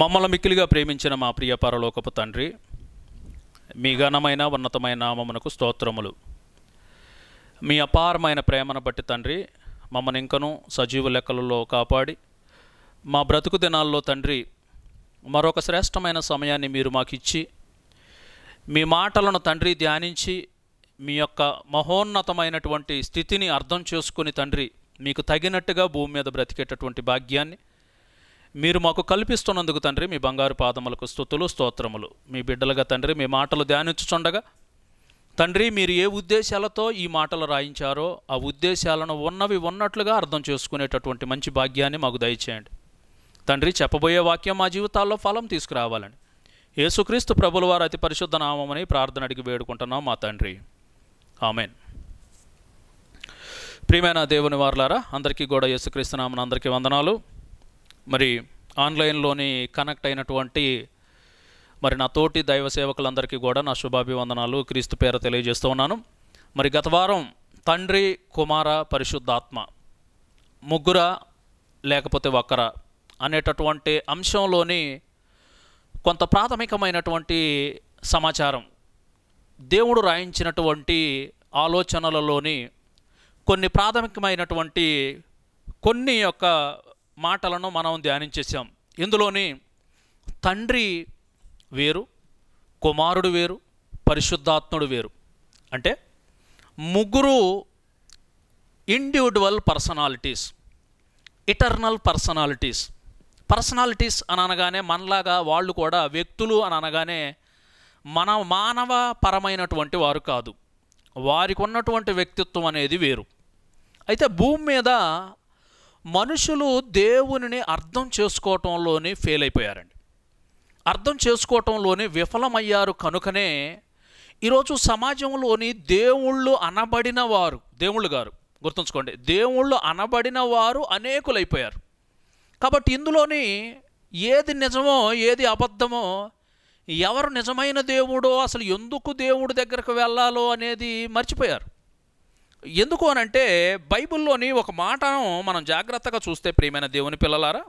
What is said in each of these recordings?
మమ్మల్ని మిక్కిలిగా ప్రేమించిన మా ప్రియ పరలోకపు తండ్రి మీ ఘనమైన ఉన్నతమైన నామమునకు స్తోత్రములు మీ అపారమైన ప్రేమను బట్టి తండ్రి మమ్మల్ని ఇంకనూ సజీవ లెక్కలలో కాపాడి మా బ్రతుకు దినాల్లో తండ్రి మరొక శ్రేష్టమైన సమయాన్ని మీరు ఇచ్చి మీ మాటలను తండ్రి ధ్యానించి మీ యొక్క మహోన్నతమైనటువంటి స్థితిని అర్థం చేసుకుని తండ్రి మీకు తగినట్టుగా భూమి మీద బ్రతికేటటువంటి భాగ్యాన్ని మీరు మాకు కల్పిస్తున్నందుకు తండ్రి మీ బంగారు పాదములకు స్థుతులు స్తోత్రములు మీ బిడ్డలుగా తండ్రి మీ మాటలు ధ్యానించుచుండగా తండ్రి మీరు ఏ ఉద్దేశాలతో ఈ మాటలు రాయించారో ఆ ఉద్దేశాలను ఉన్నవి ఉన్నట్లుగా అర్థం చేసుకునేటటువంటి మంచి భాగ్యాన్ని మాకు దయచేయండి తండ్రి చెప్పబోయే వాక్యం మా జీవితాల్లో ఫలం తీసుకురావాలని యేసుక్రీస్తు ప్రభుల వారు అతి పరిశుద్ధ నామమని ప్రార్థన అడిగి వేడుకుంటున్నాం మా తండ్రి ఆమెన్ ప్రియమైన దేవుని వార్లారా అందరికీ కూడా యేసుక్రీస్తు నామని అందరికీ వందనాలు మరి ఆన్లైన్లోని కనెక్ట్ అయినటువంటి మరి నా తోటి దైవ సేవకులందరికీ కూడా నా శుభాభివందనాలు క్రీస్తు పేర తెలియజేస్తూ ఉన్నాను మరి గత వారం తండ్రి కుమార పరిశుద్ధాత్మ ముగ్గుర లేకపోతే ఒక్కర అనేటటువంటి అంశంలోని కొంత ప్రాథమికమైనటువంటి సమాచారం దేవుడు రాయించినటువంటి ఆలోచనలలోని కొన్ని ప్రాథమికమైనటువంటి కొన్ని యొక్క మాటలను మనం ధ్యానించేసాం ఇందులోని తండ్రి వేరు కుమారుడు వేరు పరిశుద్ధాత్ముడు వేరు అంటే ముగ్గురు individual personalities eternal personalities personalities అని అనగానే మనలాగా వాళ్ళు కూడా వ్యక్తులు అని అనగానే మన మానవ పరమైనటువంటి వారు కాదు వారికి ఉన్నటువంటి వ్యక్తిత్వం అనేది వేరు అయితే భూమి మీద మనుషులు దేవునిని అర్థం చేసుకోవటంలోనే ఫెయిల్ అయిపోయారండి అర్థం చేసుకోవటంలోనే విఫలమయ్యారు కనుకనే ఈరోజు సమాజంలోని దేవుళ్ళు అనబడిన వారు దేవుళ్ళు గారు గుర్తుంచుకోండి దేవుళ్ళు అనబడిన వారు అనేకులైపోయారు కాబట్టి ఇందులోని ఏది నిజమో ఏది అబద్ధమో ఎవరు నిజమైన దేవుడో అసలు ఎందుకు దేవుడి దగ్గరకు వెళ్ళాలో అనేది మర్చిపోయారు ఎందుకు అనంటే బైబిల్లోని ఒక మాటను మనం జాగ్రత్తగా చూస్తే ప్రియమైన దేవుని పిల్లలారా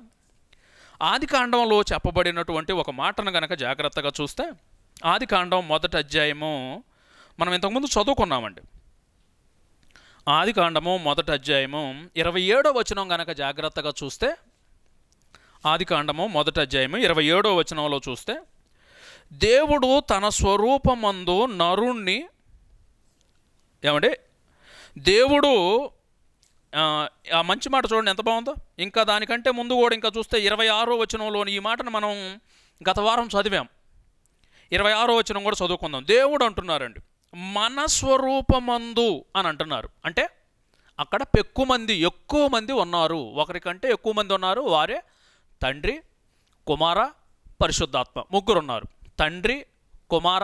ఆది కాండంలో చెప్పబడినటువంటి ఒక మాటను గనక జాగ్రత్తగా చూస్తే ఆది కాండం మొదటి అధ్యాయము మనం ఇంతకుముందు చదువుకున్నామండి ఆది కాండము మొదటి అధ్యాయము ఇరవై ఏడో వచనం గనక జాగ్రత్తగా చూస్తే ఆది కాండము మొదటి అధ్యాయము ఇరవై ఏడో వచనంలో చూస్తే దేవుడు తన స్వరూపమందు నరుణ్ణి ఏమంటే దేవుడు ఆ మంచి మాట చూడండి ఎంత బాగుందో ఇంకా దానికంటే ముందు కూడా ఇంకా చూస్తే ఇరవై ఆరో వచనంలోని ఈ మాటను మనం గత వారం చదివాం ఇరవై ఆరో వచనం కూడా చదువుకుందాం దేవుడు అంటున్నారండి మన స్వరూపమందు అని అంటున్నారు అంటే అక్కడ పెక్కు మంది ఎక్కువ మంది ఉన్నారు ఒకరికంటే ఎక్కువ మంది ఉన్నారు వారే తండ్రి కుమార పరిశుద్ధాత్మ ముగ్గురు ఉన్నారు తండ్రి కుమార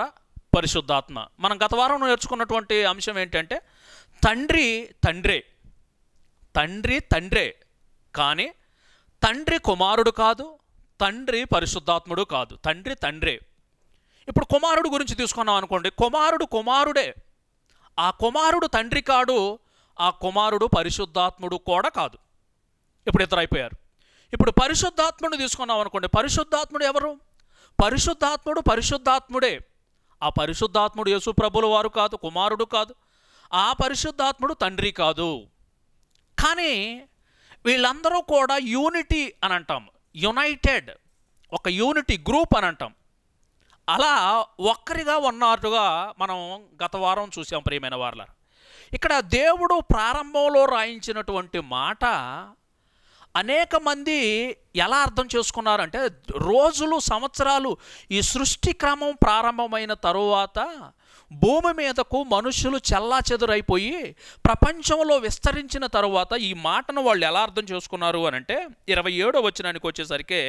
పరిశుద్ధాత్మ మనం గత వారం నేర్చుకున్నటువంటి అంశం ఏంటంటే తండ్రి తండ్రే తండ్రి తండ్రే కానీ తండ్రి కుమారుడు కాదు తండ్రి పరిశుద్ధాత్ముడు కాదు తండ్రి తండ్రే ఇప్పుడు కుమారుడు గురించి తీసుకున్నాం అనుకోండి కుమారుడు కుమారుడే ఆ కుమారుడు తండ్రి కాడు ఆ కుమారుడు పరిశుద్ధాత్ముడు కూడా కాదు ఇప్పుడు అయిపోయారు ఇప్పుడు పరిశుద్ధాత్ముడు తీసుకున్నాం అనుకోండి పరిశుద్ధాత్ముడు ఎవరు పరిశుద్ధాత్ముడు పరిశుద్ధాత్ముడే ఆ పరిశుద్ధాత్ముడు యేసు ప్రభులు వారు కాదు కుమారుడు కాదు ఆ పరిశుద్ధాత్ముడు తండ్రి కాదు కానీ వీళ్ళందరూ కూడా యూనిటీ అని అంటాం యునైటెడ్ ఒక యూనిటీ గ్రూప్ అని అంటాం అలా ఒక్కరిగా ఉన్నట్టుగా మనం గత వారం చూసాం ప్రియమైన వార్ల ఇక్కడ దేవుడు ప్రారంభంలో రాయించినటువంటి మాట అనేక మంది ఎలా అర్థం చేసుకున్నారంటే రోజులు సంవత్సరాలు ఈ సృష్టి క్రమం ప్రారంభమైన తరువాత భూమి మీదకు మనుషులు చల్లా చెదురైపోయి ప్రపంచంలో విస్తరించిన తరువాత ఈ మాటను వాళ్ళు ఎలా అర్థం చేసుకున్నారు అని అంటే ఇరవై ఏడో వచ్చినానికి వచ్చేసరికి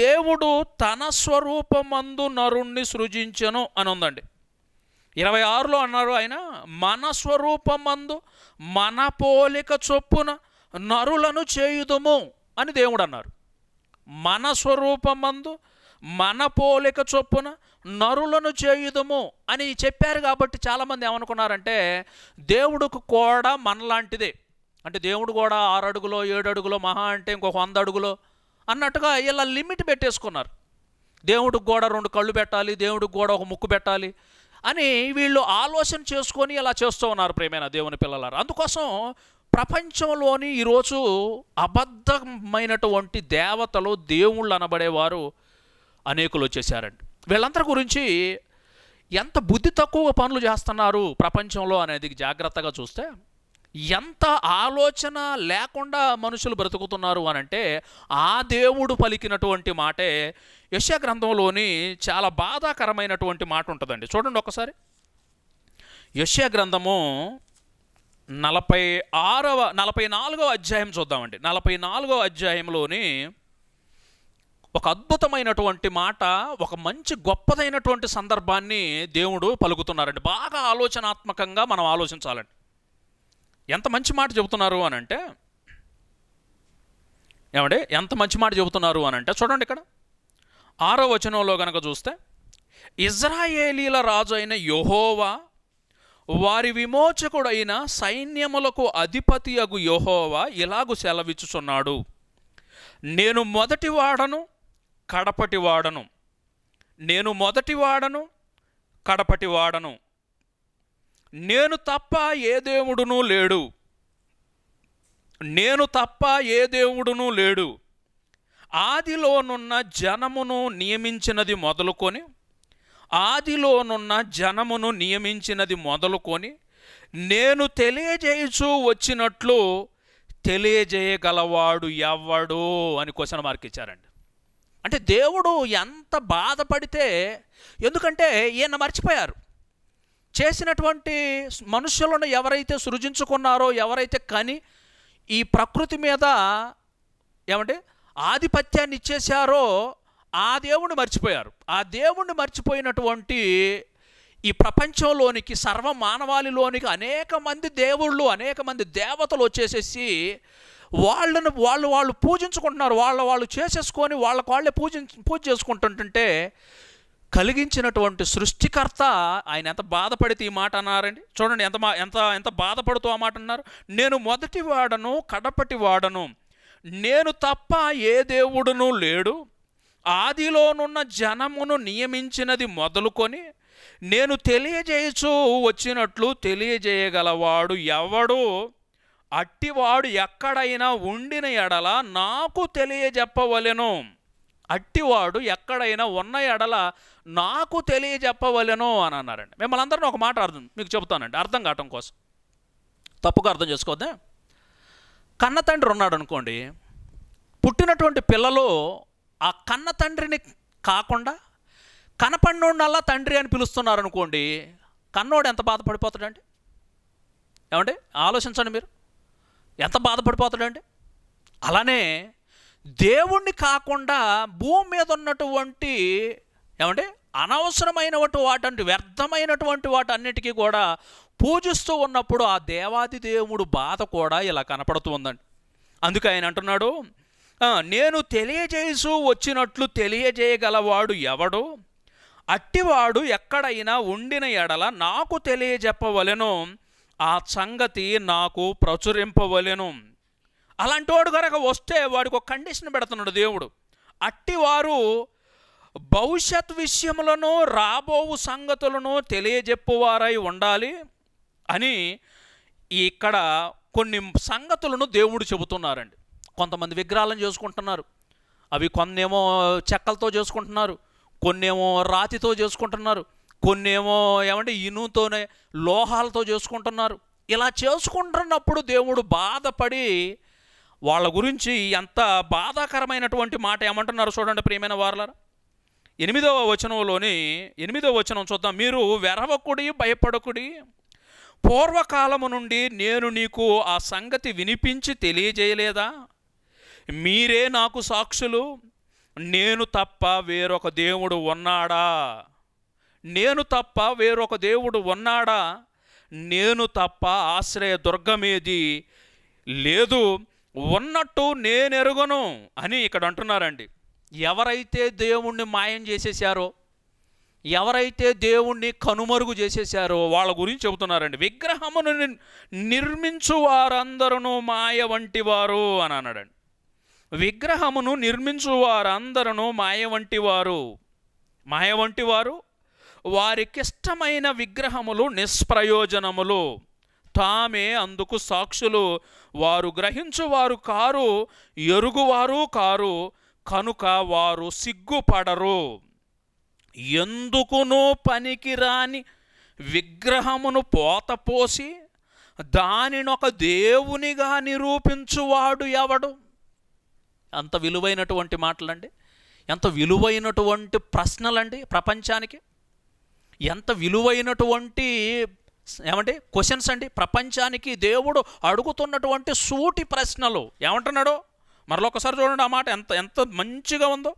దేవుడు తన స్వరూపమందు నరుణ్ణి సృజించను అని ఉందండి ఇరవై ఆరులో అన్నారు ఆయన మన స్వరూపమందు మన పోలిక చొప్పున నరులను చేయుదము అని దేవుడు అన్నారు మన స్వరూపమందు మన పోలిక చొప్పున నరులను చేయుదము అని చెప్పారు కాబట్టి చాలామంది ఏమనుకున్నారంటే దేవుడుకు కూడా మనలాంటిదే అంటే దేవుడు కూడా ఆరు అడుగులో ఏడు అడుగులో మహా అంటే ఇంకొక వంద అడుగులో అన్నట్టుగా ఇలా లిమిట్ పెట్టేసుకున్నారు దేవుడికి కూడా రెండు కళ్ళు పెట్టాలి దేవుడికి కూడా ఒక ముక్కు పెట్టాలి అని వీళ్ళు ఆలోచన చేసుకొని ఇలా చేస్తూ ఉన్నారు ప్రేమైన దేవుని పిల్లలారు అందుకోసం ప్రపంచంలోని ఈరోజు అబద్ధమైనటువంటి దేవతలు దేవుళ్ళు అనబడేవారు అనేకులు వచ్చేసారండి వీళ్ళందరి గురించి ఎంత బుద్ధి తక్కువ పనులు చేస్తున్నారు ప్రపంచంలో అనేది జాగ్రత్తగా చూస్తే ఎంత ఆలోచన లేకుండా మనుషులు బ్రతుకుతున్నారు అని అంటే ఆ దేవుడు పలికినటువంటి మాటే యశ గ్రంథంలోని చాలా బాధాకరమైనటువంటి మాట ఉంటుందండి చూడండి ఒకసారి యశ గ్రంథము నలభై ఆరవ నలభై నాలుగవ అధ్యాయం చూద్దామండి నలభై నాలుగవ అధ్యాయంలోని ఒక అద్భుతమైనటువంటి మాట ఒక మంచి గొప్పదైనటువంటి సందర్భాన్ని దేవుడు పలుకుతున్నారండి బాగా ఆలోచనాత్మకంగా మనం ఆలోచించాలండి ఎంత మంచి మాట చెబుతున్నారు అని అంటే ఏమండి ఎంత మంచి మాట చెబుతున్నారు అని అంటే చూడండి ఇక్కడ ఆరో వచనంలో కనుక చూస్తే ఇజ్రాయేలీల రాజు అయిన యహోవా వారి విమోచకుడైన సైన్యములకు అధిపతి అగు యహోవా ఇలాగు సెలవిచ్చుచున్నాడు నేను మొదటి వాడను కడపటి వాడను నేను మొదటి వాడను కడపటి వాడను నేను తప్ప ఏ దేవుడునూ లేడు నేను తప్ప ఏ దేవుడునూ లేడు ఆదిలోనున్న జనమును నియమించినది మొదలుకొని ఆదిలోనున్న జనమును నియమించినది మొదలుకొని నేను తెలియజేయచూ వచ్చినట్లు తెలియజేయగలవాడు ఎవడు అని క్వశ్చన్ మార్క్ ఇచ్చారండి అంటే దేవుడు ఎంత బాధపడితే ఎందుకంటే ఈయన మర్చిపోయారు చేసినటువంటి మనుషులను ఎవరైతే సృజించుకున్నారో ఎవరైతే కని ఈ ప్రకృతి మీద ఏమంటే ఆధిపత్యాన్ని ఇచ్చేశారో ఆ దేవుణ్ణి మర్చిపోయారు ఆ దేవుణ్ణి మర్చిపోయినటువంటి ఈ ప్రపంచంలోనికి సర్వ మానవాళిలోనికి అనేక మంది దేవుళ్ళు అనేక మంది దేవతలు వచ్చేసేసి వాళ్ళను వాళ్ళు వాళ్ళు పూజించుకుంటున్నారు వాళ్ళ వాళ్ళు చేసేసుకొని వాళ్ళకు వాళ్ళే పూజ పూజ చేసుకుంటుంటుంటే కలిగించినటువంటి సృష్టికర్త ఆయన ఎంత బాధపడితే ఈ మాట అన్నారండి చూడండి ఎంత ఎంత ఎంత బాధపడుతూ ఆ మాట అన్నారు నేను మొదటి వాడను కడపటి వాడను నేను తప్ప ఏ దేవుడును లేడు ఆదిలోనున్న జనమును నియమించినది మొదలుకొని నేను తెలియజేయచు వచ్చినట్లు తెలియజేయగలవాడు ఎవడు అట్టివాడు ఎక్కడైనా ఉండిన ఎడల నాకు తెలియజెప్పవలెను అట్టివాడు ఎక్కడైనా ఉన్న ఎడల నాకు తెలియజెప్పవలెను అని అన్నారండి మిమ్మల్ని అందరిని ఒక మాట అర్థం మీకు చెబుతానండి అర్థం కావటం కోసం తప్పుగా అర్థం చేసుకోవద్దా కన్న తండ్రి ఉన్నాడు అనుకోండి పుట్టినటువంటి పిల్లలు ఆ కన్న తండ్రిని కాకుండా కనపడినోళ్ళల్లా తండ్రి అని పిలుస్తున్నారనుకోండి కన్నోడు ఎంత బాధపడిపోతాడండి ఏమండి ఆలోచించండి మీరు ఎంత బాధపడిపోతాడండి అలానే దేవుణ్ణి కాకుండా భూమి మీద ఉన్నటువంటి ఏమంటే అనవసరమైనటువంటి వాటి వ్యర్థమైనటువంటి వాటన్నిటికీ కూడా పూజిస్తూ ఉన్నప్పుడు ఆ దేవాది దేవుడు బాధ కూడా ఇలా కనపడుతుందండి అందుకే ఆయన అంటున్నాడు నేను తెలియజేసు వచ్చినట్లు తెలియజేయగలవాడు ఎవడు అట్టివాడు ఎక్కడైనా ఉండిన ఎడల నాకు తెలియజెప్పవలను ఆ సంగతి నాకు ప్రచురింపవలెను అలాంటి వాడు కనుక వస్తే వాడికి ఒక కండిషన్ పెడుతున్నాడు దేవుడు అట్టివారు భవిష్యత్ విషయములను రాబోవు సంగతులను తెలియజెప్పువారై ఉండాలి అని ఇక్కడ కొన్ని సంగతులను దేవుడు చెబుతున్నారండి కొంతమంది విగ్రహాలను చేసుకుంటున్నారు అవి కొన్నేమో చెక్కలతో చేసుకుంటున్నారు కొన్నేమో రాతితో చేసుకుంటున్నారు కొన్ని ఏమో ఏమంటే ఇనుతోనే లోహాలతో చేసుకుంటున్నారు ఇలా చేసుకుంటున్నప్పుడు దేవుడు బాధపడి వాళ్ళ గురించి ఎంత బాధాకరమైనటువంటి మాట ఏమంటున్నారు చూడండి ప్రియమైన వారలారా ఎనిమిదవ వచనంలోని ఎనిమిదవ వచనం చూద్దాం మీరు వెరవకుడి భయపడకుడి పూర్వకాలము నుండి నేను నీకు ఆ సంగతి వినిపించి తెలియజేయలేదా మీరే నాకు సాక్షులు నేను తప్ప వేరొక దేవుడు ఉన్నాడా నేను తప్ప వేరొక దేవుడు ఉన్నాడా నేను తప్ప ఆశ్రయ దుర్గమేది లేదు ఉన్నట్టు నేనెరుగను అని ఇక్కడ అంటున్నారండి ఎవరైతే దేవుణ్ణి మాయం చేసేసారో ఎవరైతే దేవుణ్ణి కనుమరుగు చేసేసారో వాళ్ళ గురించి చెబుతున్నారండి విగ్రహమును నిర్మించు వారందరూ మాయ వంటి వారు అని అన్నాడండి విగ్రహమును నిర్మించు వారందరూ మాయ వంటి వారు మాయ వంటి వారు వారికిష్టమైన విగ్రహములు నిష్ప్రయోజనములు తామే అందుకు సాక్షులు వారు గ్రహించువారు కారు ఎరుగువారు కారు కనుక వారు సిగ్గుపడరు ఎందుకునూ పనికిరాని విగ్రహమును పోతపోసి దానినొక దేవునిగా నిరూపించువాడు ఎవడు అంత విలువైనటువంటి మాటలండి ఎంత విలువైనటువంటి ప్రశ్నలండి ప్రపంచానికి ఎంత విలువైనటువంటి ఏమంటే క్వశ్చన్స్ అండి ప్రపంచానికి దేవుడు అడుగుతున్నటువంటి సూటి ప్రశ్నలు ఏమంటున్నాడు మరొకసారి చూడండి ఆ మాట ఎంత ఎంత మంచిగా ఉందో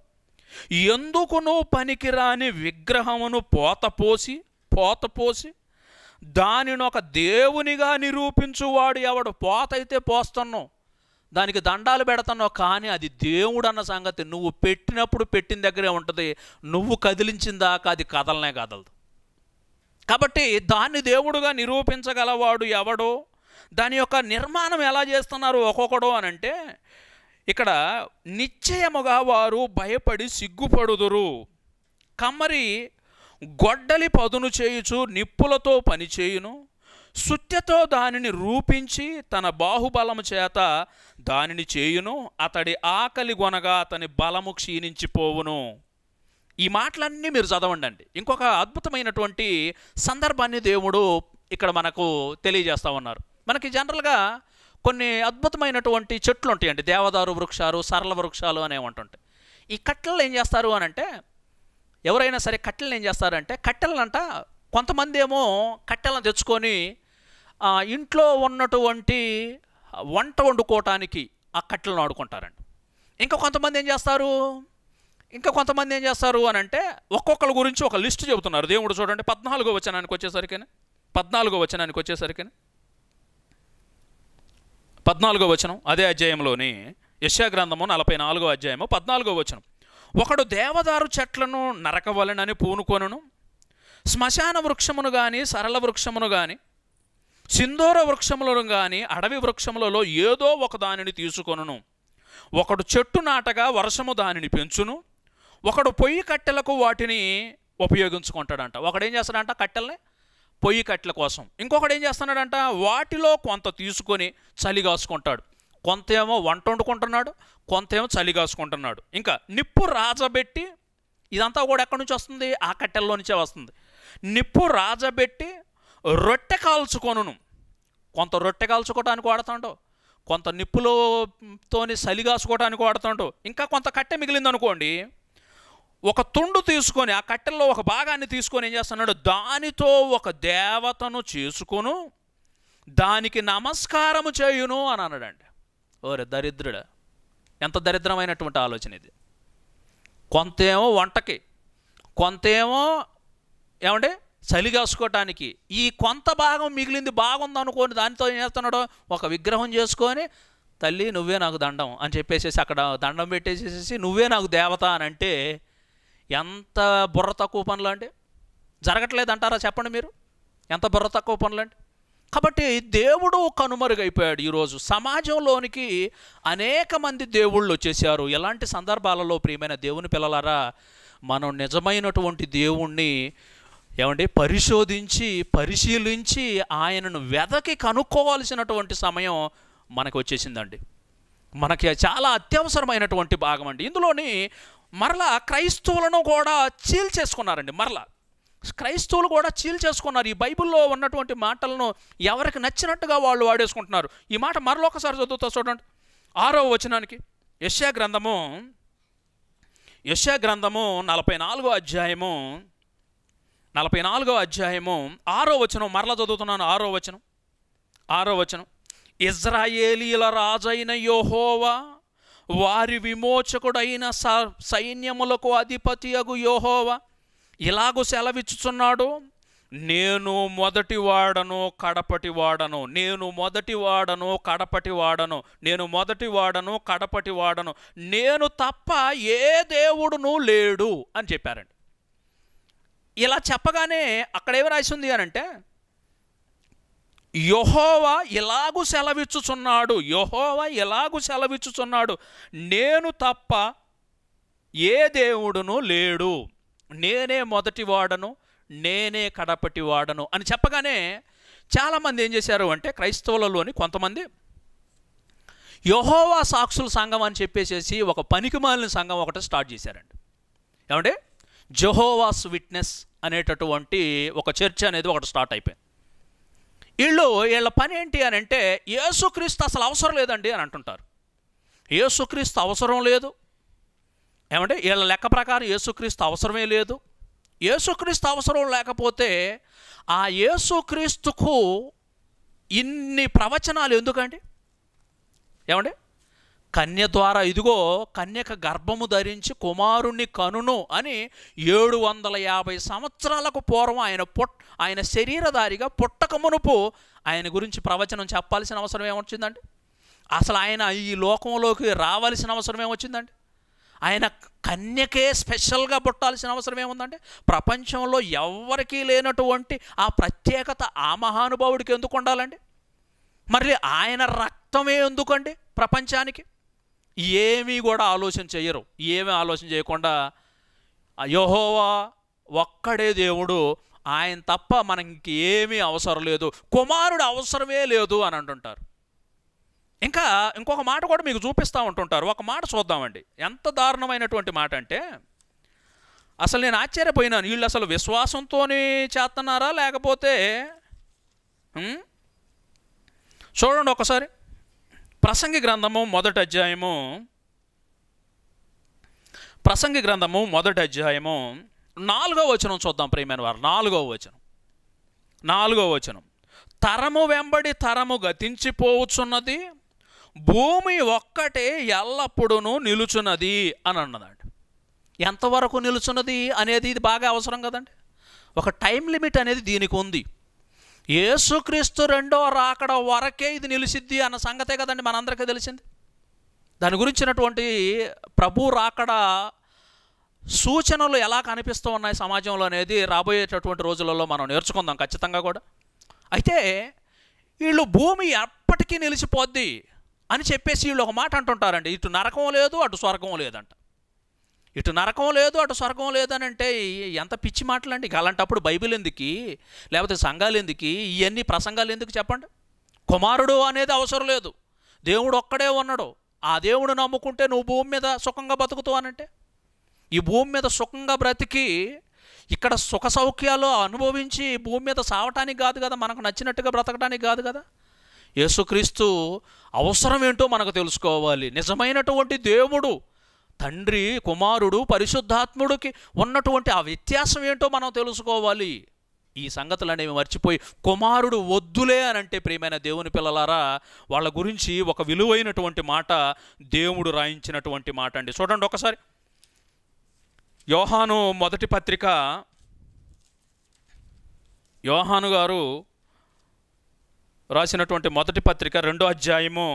ఎందుకు నువ్వు పనికిరాని విగ్రహమును పోతపోసి పోతపోసి దానిని ఒక దేవునిగా నిరూపించువాడు ఎవడు పోత అయితే పోస్తున్నావు దానికి దండాలు పెడతన్నావు కానీ అది దేవుడు అన్న సంగతి నువ్వు పెట్టినప్పుడు పెట్టిన దగ్గరే ఉంటుంది నువ్వు కదిలించిన దాకా అది కదలనే కదలదు కాబట్టి దాన్ని దేవుడుగా నిరూపించగలవాడు ఎవడో దాని యొక్క నిర్మాణం ఎలా చేస్తున్నారు ఒక్కొక్కడు అని అంటే ఇక్కడ నిశ్చయముగా వారు భయపడి సిగ్గుపడుదురు కమ్మరి గొడ్డలి పదును చేయుచు నిప్పులతో పనిచేయును సుత్యతో దానిని రూపించి తన బాహుబలము చేత దానిని చేయును అతడి ఆకలి గొనగా అతని బలము క్షీణించిపోవును ఈ మాటలన్నీ మీరు చదవండి ఇంకొక అద్భుతమైనటువంటి సందర్భాన్ని దేవుడు ఇక్కడ మనకు తెలియజేస్తూ ఉన్నారు మనకి జనరల్గా కొన్ని అద్భుతమైనటువంటి చెట్లు ఉంటాయండి దేవదారు వృక్షాలు సరళ వృక్షాలు అనేవి ఉంటుంటాయి ఈ కట్టెలు ఏం చేస్తారు అని అంటే ఎవరైనా సరే కట్టెలను ఏం చేస్తారంటే అంట కొంతమంది ఏమో కట్టెలను తెచ్చుకొని ఇంట్లో ఉన్నటువంటి వంట వండుకోవటానికి ఆ కట్టెలను వాడుకుంటారండి ఇంకా కొంతమంది ఏం చేస్తారు ఇంకా కొంతమంది ఏం చేస్తారు అని అంటే ఒక్కొక్కరి గురించి ఒక లిస్ట్ చెబుతున్నారు దేవుడు చూడండి పద్నాలుగో వచనానికి వచ్చేసరికి పద్నాలుగో వచనానికి వచ్చేసరికి పద్నాలుగో వచనం అదే అధ్యాయంలోని యశాగ్రంథము నలభై నాలుగో అధ్యాయము పద్నాలుగో వచనం ఒకడు దేవదారు చెట్లను నరకవలనని పూనుకొనును శ్మశాన వృక్షమును కానీ సరళ వృక్షమును కానీ సింధూర వృక్షములను కానీ అడవి వృక్షములలో ఏదో ఒక దానిని తీసుకొనును ఒకడు చెట్టు నాటగా వర్షము దానిని పెంచును ఒకడు పొయ్యి కట్టెలకు వాటిని ఉపయోగించుకుంటాడంట ఒకడు ఏం చేస్తాడంట కట్టెల్ని పొయ్యి కట్టెల కోసం ఇంకొకడు ఏం చేస్తున్నాడంట వాటిలో కొంత తీసుకొని చలిగాసుకుంటాడు కొంత ఏమో వంట వండుకుంటున్నాడు కొంత ఏమో చలిగాసుకుంటున్నాడు ఇంకా నిప్పు రాజబెట్టి ఇదంతా కూడా ఎక్కడి నుంచి వస్తుంది ఆ కట్టెల్లో నుంచే వస్తుంది నిప్పు రాజబెట్టి రొట్టె కాల్చుకొను కొంత రొట్టె కాల్చుకోవడానికి వాడుతుంటావు కొంత నిప్పులోతోని చలిగాసుకోవడానికి వాడుతుంటావు ఇంకా కొంత కట్టె మిగిలిందనుకోండి ఒక తుండు తీసుకొని ఆ కట్టెల్లో ఒక భాగాన్ని తీసుకొని ఏం చేస్తున్నాడు దానితో ఒక దేవతను చేసుకును దానికి నమస్కారము చేయును అని అన్నాడండి ఓరే దరిద్రుడు ఎంత దరిద్రమైనటువంటి ఆలోచన ఇది కొంతేమో వంటకి కొంతేమో ఏమండి చలిగాసుకోవటానికి ఈ కొంత భాగం మిగిలింది బాగుంది అనుకోని దానితో ఏం చేస్తున్నాడు ఒక విగ్రహం చేసుకొని తల్లి నువ్వే నాకు దండం అని చెప్పేసేసి అక్కడ దండం పెట్టేసేసి నువ్వే నాకు దేవత అని అంటే ఎంత బుర్ర తక్కువ పనులు అండి జరగట్లేదు అంటారా చెప్పండి మీరు ఎంత బుర్ర తక్కువ పనులు అండి కాబట్టి దేవుడు కనుమరుగైపోయాడు ఈరోజు సమాజంలోనికి అనేక మంది దేవుళ్ళు వచ్చేసారు ఎలాంటి సందర్భాలలో ప్రియమైన దేవుని పిల్లలారా మనం నిజమైనటువంటి దేవుణ్ణి ఏమండి పరిశోధించి పరిశీలించి ఆయనను వెదకి కనుక్కోవాల్సినటువంటి సమయం మనకు వచ్చేసిందండి మనకి చాలా అత్యవసరమైనటువంటి భాగం అండి ఇందులోని మరలా క్రైస్తవులను కూడా చీల్చేసుకున్నారండి మరలా క్రైస్తవులు కూడా చీల్ చేసుకున్నారు ఈ బైబిల్లో ఉన్నటువంటి మాటలను ఎవరికి నచ్చినట్టుగా వాళ్ళు వాడేసుకుంటున్నారు ఈ మాట ఒకసారి చదువుతా చూడండి ఆరో వచనానికి యశా గ్రంథము యశా గ్రంథము నలభై నాలుగో అధ్యాయము నలభై నాలుగో అధ్యాయము ఆరో వచనం మరలా చదువుతున్నాను ఆరో వచనం ఆరో వచనం ఇజ్రాయేలీల రాజైన యోహోవా వారి విమోచకుడైన స సైన్యములకు అధిపతి అగు యోహోవా ఇలాగూ సెలవిచ్చుచున్నాడు నేను మొదటివాడను కడపటివాడను నేను మొదటివాడను కడపటివాడను నేను మొదటివాడను కడపటివాడను నేను తప్ప ఏ దేవుడును లేడు అని చెప్పారండి ఇలా చెప్పగానే అక్కడేమి రాసి ఉంది అనంటే యహోవా ఎలాగు సెలవిచ్చుచున్నాడు యహోవా ఎలాగు సెలవిచ్చుచున్నాడు నేను తప్ప ఏ దేవుడును లేడు నేనే మొదటివాడను నేనే కడపటివాడను అని చెప్పగానే చాలామంది ఏం చేశారు అంటే క్రైస్తవులలోని కొంతమంది యహోవా సాక్షుల సంఘం అని చెప్పేసేసి ఒక పనికిమాలిన సంఘం ఒకటి స్టార్ట్ చేశారండి ఏమంటే జహోవాస్ విట్నెస్ అనేటటువంటి ఒక చర్చ్ అనేది ఒకటి స్టార్ట్ అయిపోయింది వీళ్ళు వీళ్ళ పని ఏంటి అని అంటే యేసుక్రీస్తు అసలు అవసరం లేదండి అని అంటుంటారు యేసుక్రీస్తు అవసరం లేదు ఏమంటే వీళ్ళ లెక్క ప్రకారం యేసుక్రీస్తు అవసరమే లేదు యేసుక్రీస్తు అవసరం లేకపోతే ఆ యేసుక్రీస్తుకు ఇన్ని ప్రవచనాలు ఎందుకండి ఏమండి కన్య ద్వారా ఇదిగో కన్యక గర్భము ధరించి కుమారుణ్ణి కనును అని ఏడు వందల యాభై సంవత్సరాలకు పూర్వం ఆయన పుట్ ఆయన శరీరధారిగా పుట్టక మునుపు ఆయన గురించి ప్రవచనం చెప్పాల్సిన అవసరం ఏమొచ్చిందండి అసలు ఆయన ఈ లోకంలోకి రావాల్సిన అవసరం ఏమొచ్చిందండి ఆయన కన్యకే స్పెషల్గా పుట్టాల్సిన అవసరం ఏముందండి ప్రపంచంలో ఎవరికీ లేనటువంటి ఆ ప్రత్యేకత ఆ మహానుభావుడికి ఎందుకు ఉండాలండి మరి ఆయన రక్తమే ఎందుకండి ప్రపంచానికి ఏమీ కూడా ఆలోచన చేయరు ఏమీ ఆలోచన చేయకుండా యహోవా ఒక్కడే దేవుడు ఆయన తప్ప మనకి ఏమీ అవసరం లేదు కుమారుడు అవసరమే లేదు అని అంటుంటారు ఇంకా ఇంకొక మాట కూడా మీకు చూపిస్తూ ఉంటుంటారు ఒక మాట చూద్దామండి ఎంత దారుణమైనటువంటి మాట అంటే అసలు నేను ఆశ్చర్యపోయినాను వీళ్ళు అసలు విశ్వాసంతోనే చేస్తున్నారా లేకపోతే చూడండి ఒకసారి ప్రసంగి గ్రంథము మొదటి అధ్యాయము ప్రసంగి గ్రంథము మొదటి అధ్యాయము నాలుగో వచనం చూద్దాం ప్రియమైన వారు నాలుగో వచనం నాలుగో వచనం తరము వెంబడి తరము గతించిపోవచ్చున్నది భూమి ఒక్కటే ఎల్లప్పుడూ నిలుచున్నది అని అన్నదండి ఎంతవరకు నిలుచున్నది అనేది ఇది బాగా అవసరం కదండి ఒక టైం లిమిట్ అనేది దీనికి ఉంది యేసుక్రీస్తు రెండో రాకడ వరకే ఇది నిలిచిద్ది అన్న సంగతే కదండి మనందరికీ తెలిసింది దాని గురించినటువంటి ప్రభు రాకడ సూచనలు ఎలా కనిపిస్తూ ఉన్నాయి సమాజంలో అనేది రాబోయేటటువంటి రోజులలో మనం నేర్చుకుందాం ఖచ్చితంగా కూడా అయితే వీళ్ళు భూమి ఎప్పటికీ నిలిచిపోద్ది అని చెప్పేసి వీళ్ళు ఒక మాట అంటుంటారండి ఇటు నరకం లేదు అటు స్వర్గం లేదంట ఇటు నరకం లేదు అటు స్వర్గం అని అంటే ఎంత పిచ్చి మాటలండి అలాంటప్పుడు బైబిల్ ఎందుకు లేకపోతే సంఘాలు ఎందుకు ఇవన్నీ ప్రసంగాలు ఎందుకు చెప్పండి కుమారుడు అనేది అవసరం లేదు దేవుడు ఒక్కడే ఉన్నాడు ఆ దేవుడు నమ్ముకుంటే నువ్వు భూమి మీద సుఖంగా బతుకుతావు అనంటే ఈ భూమి మీద సుఖంగా బ్రతికి ఇక్కడ సుఖ సౌఖ్యాలు అనుభవించి భూమి మీద సావటానికి కాదు కదా మనకు నచ్చినట్టుగా బ్రతకడానికి కాదు కదా యేసుక్రీస్తు అవసరం ఏంటో మనకు తెలుసుకోవాలి నిజమైనటువంటి దేవుడు తండ్రి కుమారుడు పరిశుద్ధాత్ముడికి ఉన్నటువంటి ఆ వ్యత్యాసం ఏంటో మనం తెలుసుకోవాలి ఈ సంగతులు అనేవి మర్చిపోయి కుమారుడు వద్దులే అని అంటే ప్రియమైన దేవుని పిల్లలారా వాళ్ళ గురించి ఒక విలువైనటువంటి మాట దేవుడు రాయించినటువంటి మాట అండి చూడండి ఒకసారి యోహాను మొదటి పత్రిక యోహాను గారు రాసినటువంటి మొదటి పత్రిక రెండో అధ్యాయము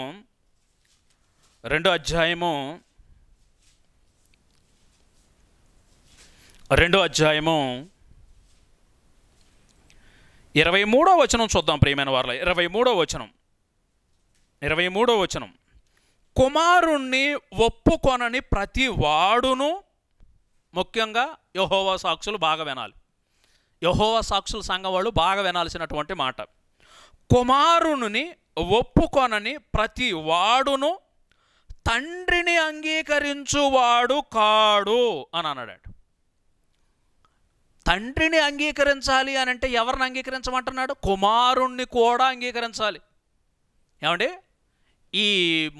రెండో అధ్యాయము రెండో అధ్యాయము ఇరవై మూడో వచనం చూద్దాం ప్రియమైన వారిలో ఇరవై మూడో వచనం ఇరవై మూడో వచనం కుమారుణ్ణి ఒప్పుకొనని ప్రతి వాడును ముఖ్యంగా యహోవా సాక్షులు బాగా వినాలి యహోవా సాక్షుల సంఘం వాళ్ళు బాగా వినాల్సినటువంటి మాట కుమారుని ఒప్పుకొనని ప్రతి వాడును తండ్రిని అంగీకరించువాడు కాడు అని అన్నాడు తండ్రిని అంగీకరించాలి అని అంటే ఎవరిని అంగీకరించమంటున్నాడు కుమారుణ్ణి కూడా అంగీకరించాలి ఏమండి ఈ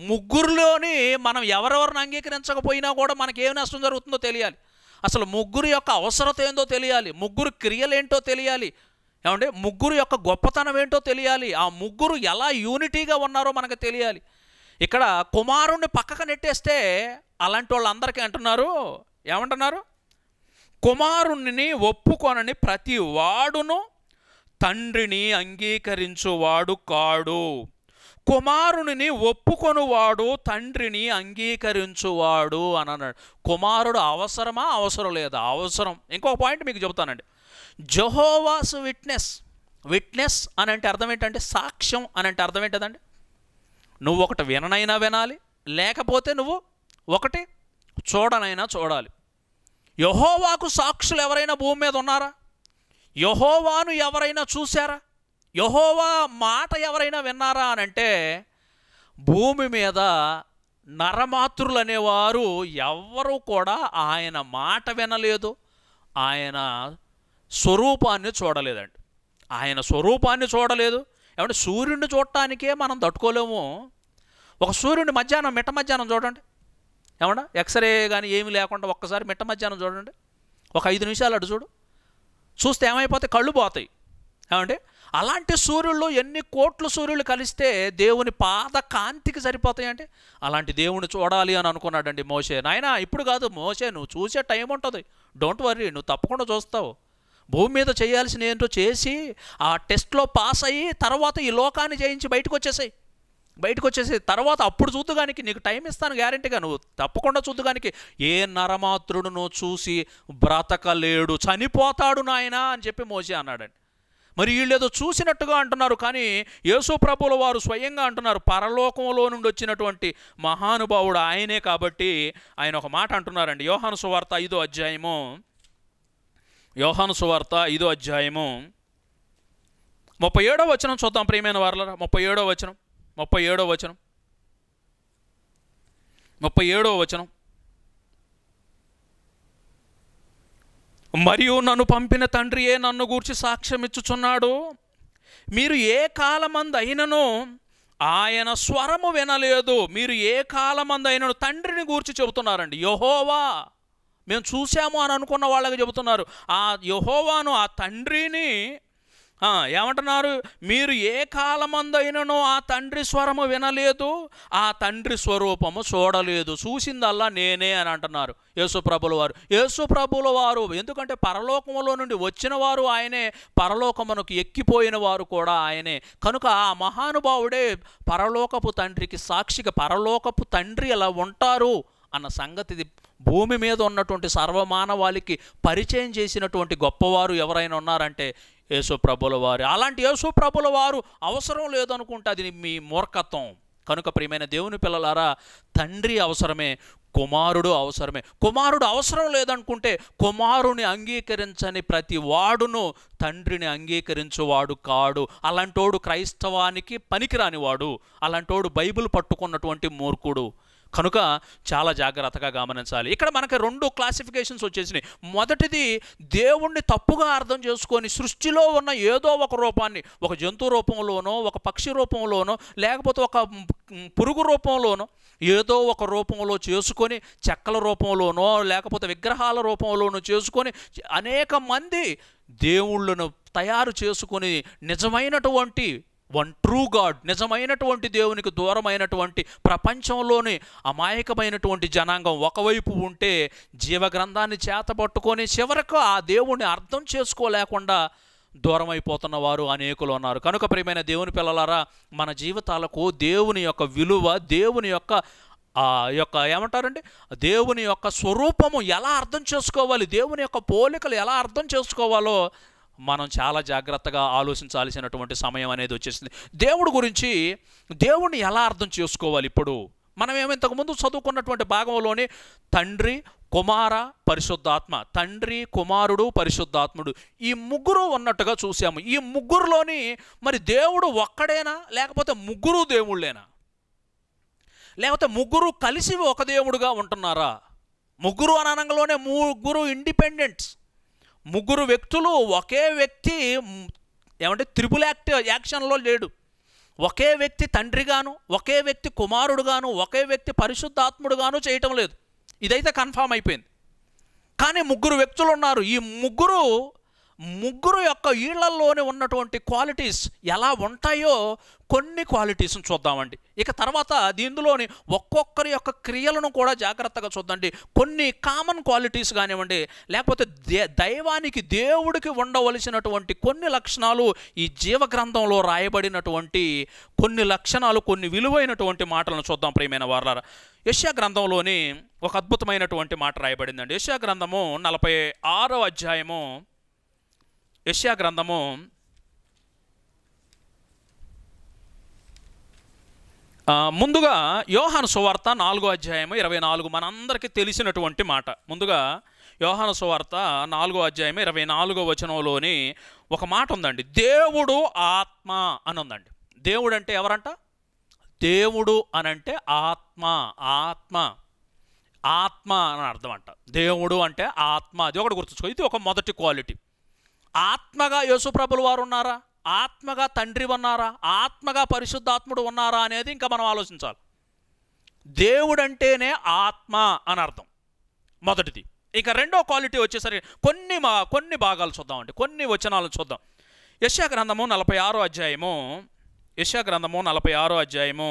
ముగ్గురులోని మనం ఎవరెవరిని అంగీకరించకపోయినా కూడా మనకి మనకేం నష్టం జరుగుతుందో తెలియాలి అసలు ముగ్గురు యొక్క అవసరత ఏందో తెలియాలి ముగ్గురు క్రియలు ఏంటో తెలియాలి ఏమంటే ముగ్గురు యొక్క గొప్పతనం ఏంటో తెలియాలి ఆ ముగ్గురు ఎలా యూనిటీగా ఉన్నారో మనకు తెలియాలి ఇక్కడ కుమారుణ్ణి పక్కకు నెట్టేస్తే అలాంటి వాళ్ళందరికీ అంటున్నారు ఏమంటున్నారు కుమారుణ్ణి ఒప్పుకొనని ప్రతి వాడును తండ్రిని అంగీకరించువాడు కాడు కుమారుని ఒప్పుకొనువాడు తండ్రిని అంగీకరించువాడు అని అన్నాడు కుమారుడు అవసరమా అవసరం లేదా అవసరం ఇంకొక పాయింట్ మీకు చెబుతానండి జహోవాస్ విట్నెస్ విట్నెస్ అని అంటే అర్థం ఏంటంటే సాక్ష్యం అని అంటే అర్థం ఏంటదండి నువ్వు ఒకటి విననైనా వినాలి లేకపోతే నువ్వు ఒకటి చూడనైనా చూడాలి యహోవాకు సాక్షులు ఎవరైనా భూమి మీద ఉన్నారా యహోవాను ఎవరైనా చూశారా యహోవా మాట ఎవరైనా విన్నారా అని అంటే భూమి మీద నరమాతృలు అనేవారు ఎవ్వరూ కూడా ఆయన మాట వినలేదు ఆయన స్వరూపాన్ని చూడలేదండి ఆయన స్వరూపాన్ని చూడలేదు ఏమంటే సూర్యుడిని చూడటానికే మనం తట్టుకోలేము ఒక సూర్యుడిని మధ్యాహ్నం మిట్ట మధ్యాహ్నం చూడండి ఏమన్నా ఎక్స్రే కానీ ఏమీ లేకుండా ఒక్కసారి మిట్ట మధ్యాహ్నం చూడండి ఒక ఐదు నిమిషాలు అటు చూడు చూస్తే ఏమైపోతే కళ్ళు పోతాయి ఏమంటే అలాంటి సూర్యుల్లో ఎన్ని కోట్ల సూర్యులు కలిస్తే దేవుని పాద కాంతికి సరిపోతాయండి అలాంటి దేవుని చూడాలి అని అనుకున్నాడండి మోసే నాయన ఇప్పుడు కాదు మోసే నువ్వు చూసే టైం ఉంటుంది డోంట్ వర్రీ నువ్వు తప్పకుండా చూస్తావు భూమి మీద చేయాల్సిన ఏంటో చేసి ఆ టెస్ట్లో పాస్ అయ్యి తర్వాత ఈ లోకాన్ని చేయించి బయటకు వచ్చేసాయి బయటకు వచ్చేసి తర్వాత అప్పుడు చూద్దుగానికి నీకు టైం ఇస్తాను గ్యారంటీగా నువ్వు తప్పకుండా చూద్దుగానికి ఏ నరమాత్రుడును చూసి బ్రతకలేడు చనిపోతాడు నాయనా అని చెప్పి మోసే అన్నాడండి మరి వీళ్ళేదో చూసినట్టుగా అంటున్నారు కానీ యేసు ప్రభుల వారు స్వయంగా అంటున్నారు పరలోకంలో నుండి వచ్చినటువంటి మహానుభావుడు ఆయనే కాబట్టి ఆయన ఒక మాట అంటున్నారండి యోహాను సువార్త ఐదో అధ్యాయము యోహాను సువార్త ఐదో అధ్యాయము ముప్పై ఏడో వచనం చూద్దాం ప్రియమైన వారు ముప్పై ఏడో వచనం ముప్పై ఏడో వచనం ముప్పై ఏడో వచనం మరియు నన్ను పంపిన తండ్రియే నన్ను గూర్చి సాక్ష్యం ఇచ్చుచున్నాడు మీరు ఏ కాలమంది అయినను ఆయన స్వరము వినలేదు మీరు ఏ కాలమంది అయినను తండ్రిని గూర్చి చెబుతున్నారండి యహోవా మేము చూసాము అని అనుకున్న వాళ్ళకి చెబుతున్నారు ఆ యహోవాను ఆ తండ్రిని ఏమంటున్నారు మీరు ఏ కాలమందైనను ఆ తండ్రి స్వరము వినలేదు ఆ తండ్రి స్వరూపము చూడలేదు చూసిందల్లా నేనే అని అంటున్నారు యేసుప్రభుల వారు యేసుప్రభుల వారు ఎందుకంటే పరలోకములో నుండి వచ్చిన వారు ఆయనే పరలోకమునకు ఎక్కిపోయిన వారు కూడా ఆయనే కనుక ఆ మహానుభావుడే పరలోకపు తండ్రికి సాక్షిగా పరలోకపు తండ్రి ఎలా ఉంటారు అన్న సంగతి భూమి మీద ఉన్నటువంటి సర్వమానవాళికి పరిచయం చేసినటువంటి గొప్పవారు ఎవరైనా ఉన్నారంటే యేసుప్రభుల వారు అలాంటి యేసుప్రభుల వారు అవసరం లేదనుకుంటే అది మీ మూర్ఖత్వం కనుక ప్రియమైన దేవుని పిల్లలారా తండ్రి అవసరమే కుమారుడు అవసరమే కుమారుడు అవసరం లేదనుకుంటే కుమారుని అంగీకరించని ప్రతి వాడును తండ్రిని అంగీకరించువాడు కాడు అలాంటోడు క్రైస్తవానికి పనికిరానివాడు అలాంటోడు బైబిల్ పట్టుకున్నటువంటి మూర్ఖుడు కనుక చాలా జాగ్రత్తగా గమనించాలి ఇక్కడ మనకి రెండు క్లాసిఫికేషన్స్ వచ్చేసినాయి మొదటిది దేవుణ్ణి తప్పుగా అర్థం చేసుకొని సృష్టిలో ఉన్న ఏదో ఒక రూపాన్ని ఒక జంతు రూపంలోనో ఒక పక్షి రూపంలోనో లేకపోతే ఒక పురుగు రూపంలోనో ఏదో ఒక రూపంలో చేసుకొని చెక్కల రూపంలోనో లేకపోతే విగ్రహాల రూపంలోనో చేసుకొని అనేక మంది దేవుళ్ళను తయారు చేసుకుని నిజమైనటువంటి వన్ ట్రూ గాడ్ నిజమైనటువంటి దేవునికి దూరమైనటువంటి ప్రపంచంలోని అమాయకమైనటువంటి జనాంగం ఒకవైపు ఉంటే జీవగ్రంథాన్ని చేతపట్టుకొని చివరకు ఆ దేవుణ్ణి అర్థం చేసుకోలేకుండా దూరమైపోతున్న వారు అనేకులు ఉన్నారు కనుక ప్రియమైన దేవుని పిల్లలారా మన జీవితాలకు దేవుని యొక్క విలువ దేవుని యొక్క ఆ యొక్క ఏమంటారండి దేవుని యొక్క స్వరూపము ఎలా అర్థం చేసుకోవాలి దేవుని యొక్క పోలికలు ఎలా అర్థం చేసుకోవాలో మనం చాలా జాగ్రత్తగా ఆలోచించాల్సినటువంటి సమయం అనేది వచ్చేసింది దేవుడి గురించి దేవుడిని ఎలా అర్థం చేసుకోవాలి ఇప్పుడు మనం ఏమింతకుముందు ఇంతకుముందు చదువుకున్నటువంటి భాగంలోనే తండ్రి కుమార పరిశుద్ధాత్మ తండ్రి కుమారుడు పరిశుద్ధాత్ముడు ఈ ముగ్గురు ఉన్నట్టుగా చూసాము ఈ ముగ్గురులోని మరి దేవుడు ఒక్కడేనా లేకపోతే ముగ్గురు దేవుళ్ళేనా లేకపోతే ముగ్గురు కలిసి ఒక దేవుడుగా ఉంటున్నారా ముగ్గురు అనంగంలోనే ముగ్గురు ఇండిపెండెంట్స్ ముగ్గురు వ్యక్తులు ఒకే వ్యక్తి ఏమంటే త్రిపుల్ యాక్ట్ యాక్షన్లో లేడు ఒకే వ్యక్తి తండ్రిగాను ఒకే వ్యక్తి కుమారుడుగాను ఒకే వ్యక్తి పరిశుద్ధాత్ముడుగాను చేయటం లేదు ఇదైతే కన్ఫామ్ అయిపోయింది కానీ ముగ్గురు వ్యక్తులు ఉన్నారు ఈ ముగ్గురు ముగ్గురు యొక్క ఈళ్లలోనే ఉన్నటువంటి క్వాలిటీస్ ఎలా ఉంటాయో కొన్ని క్వాలిటీస్ని చూద్దామండి ఇక తర్వాత దీనిలోని ఒక్కొక్కరి యొక్క క్రియలను కూడా జాగ్రత్తగా చూద్దండి కొన్ని కామన్ క్వాలిటీస్ కానివ్వండి లేకపోతే దైవానికి దేవుడికి ఉండవలసినటువంటి కొన్ని లక్షణాలు ఈ జీవ గ్రంథంలో రాయబడినటువంటి కొన్ని లక్షణాలు కొన్ని విలువైనటువంటి మాటలను చూద్దాం ప్రియమైన వారలారా యశ్యా గ్రంథంలోని ఒక అద్భుతమైనటువంటి మాట రాయబడిందండి యశ్యా గ్రంథము నలభై ఆరో అధ్యాయము యష్యా గ్రంథము ముందుగా యోహాను సువార్త నాలుగో అధ్యాయము ఇరవై నాలుగు మనందరికీ తెలిసినటువంటి మాట ముందుగా యోహాను సువార్త నాలుగో అధ్యాయం ఇరవై నాలుగో వచనంలోని ఒక మాట ఉందండి దేవుడు ఆత్మ అని ఉందండి దేవుడు అంటే ఎవరంట దేవుడు అనంటే ఆత్మ ఆత్మ ఆత్మ అని అర్థం అంట దేవుడు అంటే ఆత్మ అది ఒకటి గుర్తుంచుకో ఇది ఒక మొదటి క్వాలిటీ ఆత్మగా యేసుప్రభులు వారు ఉన్నారా ఆత్మగా తండ్రి ఉన్నారా ఆత్మగా పరిశుద్ధాత్ముడు ఉన్నారా అనేది ఇంకా మనం ఆలోచించాలి దేవుడంటేనే ఆత్మ అని అర్థం మొదటిది ఇక రెండో క్వాలిటీ వచ్చేసరికి కొన్ని మా కొన్ని భాగాలు చూద్దామండి కొన్ని వచనాలు చూద్దాం యశా గ్రంథము నలభై ఆరో అధ్యాయము యశా గ్రంథము నలభై ఆరో అధ్యాయము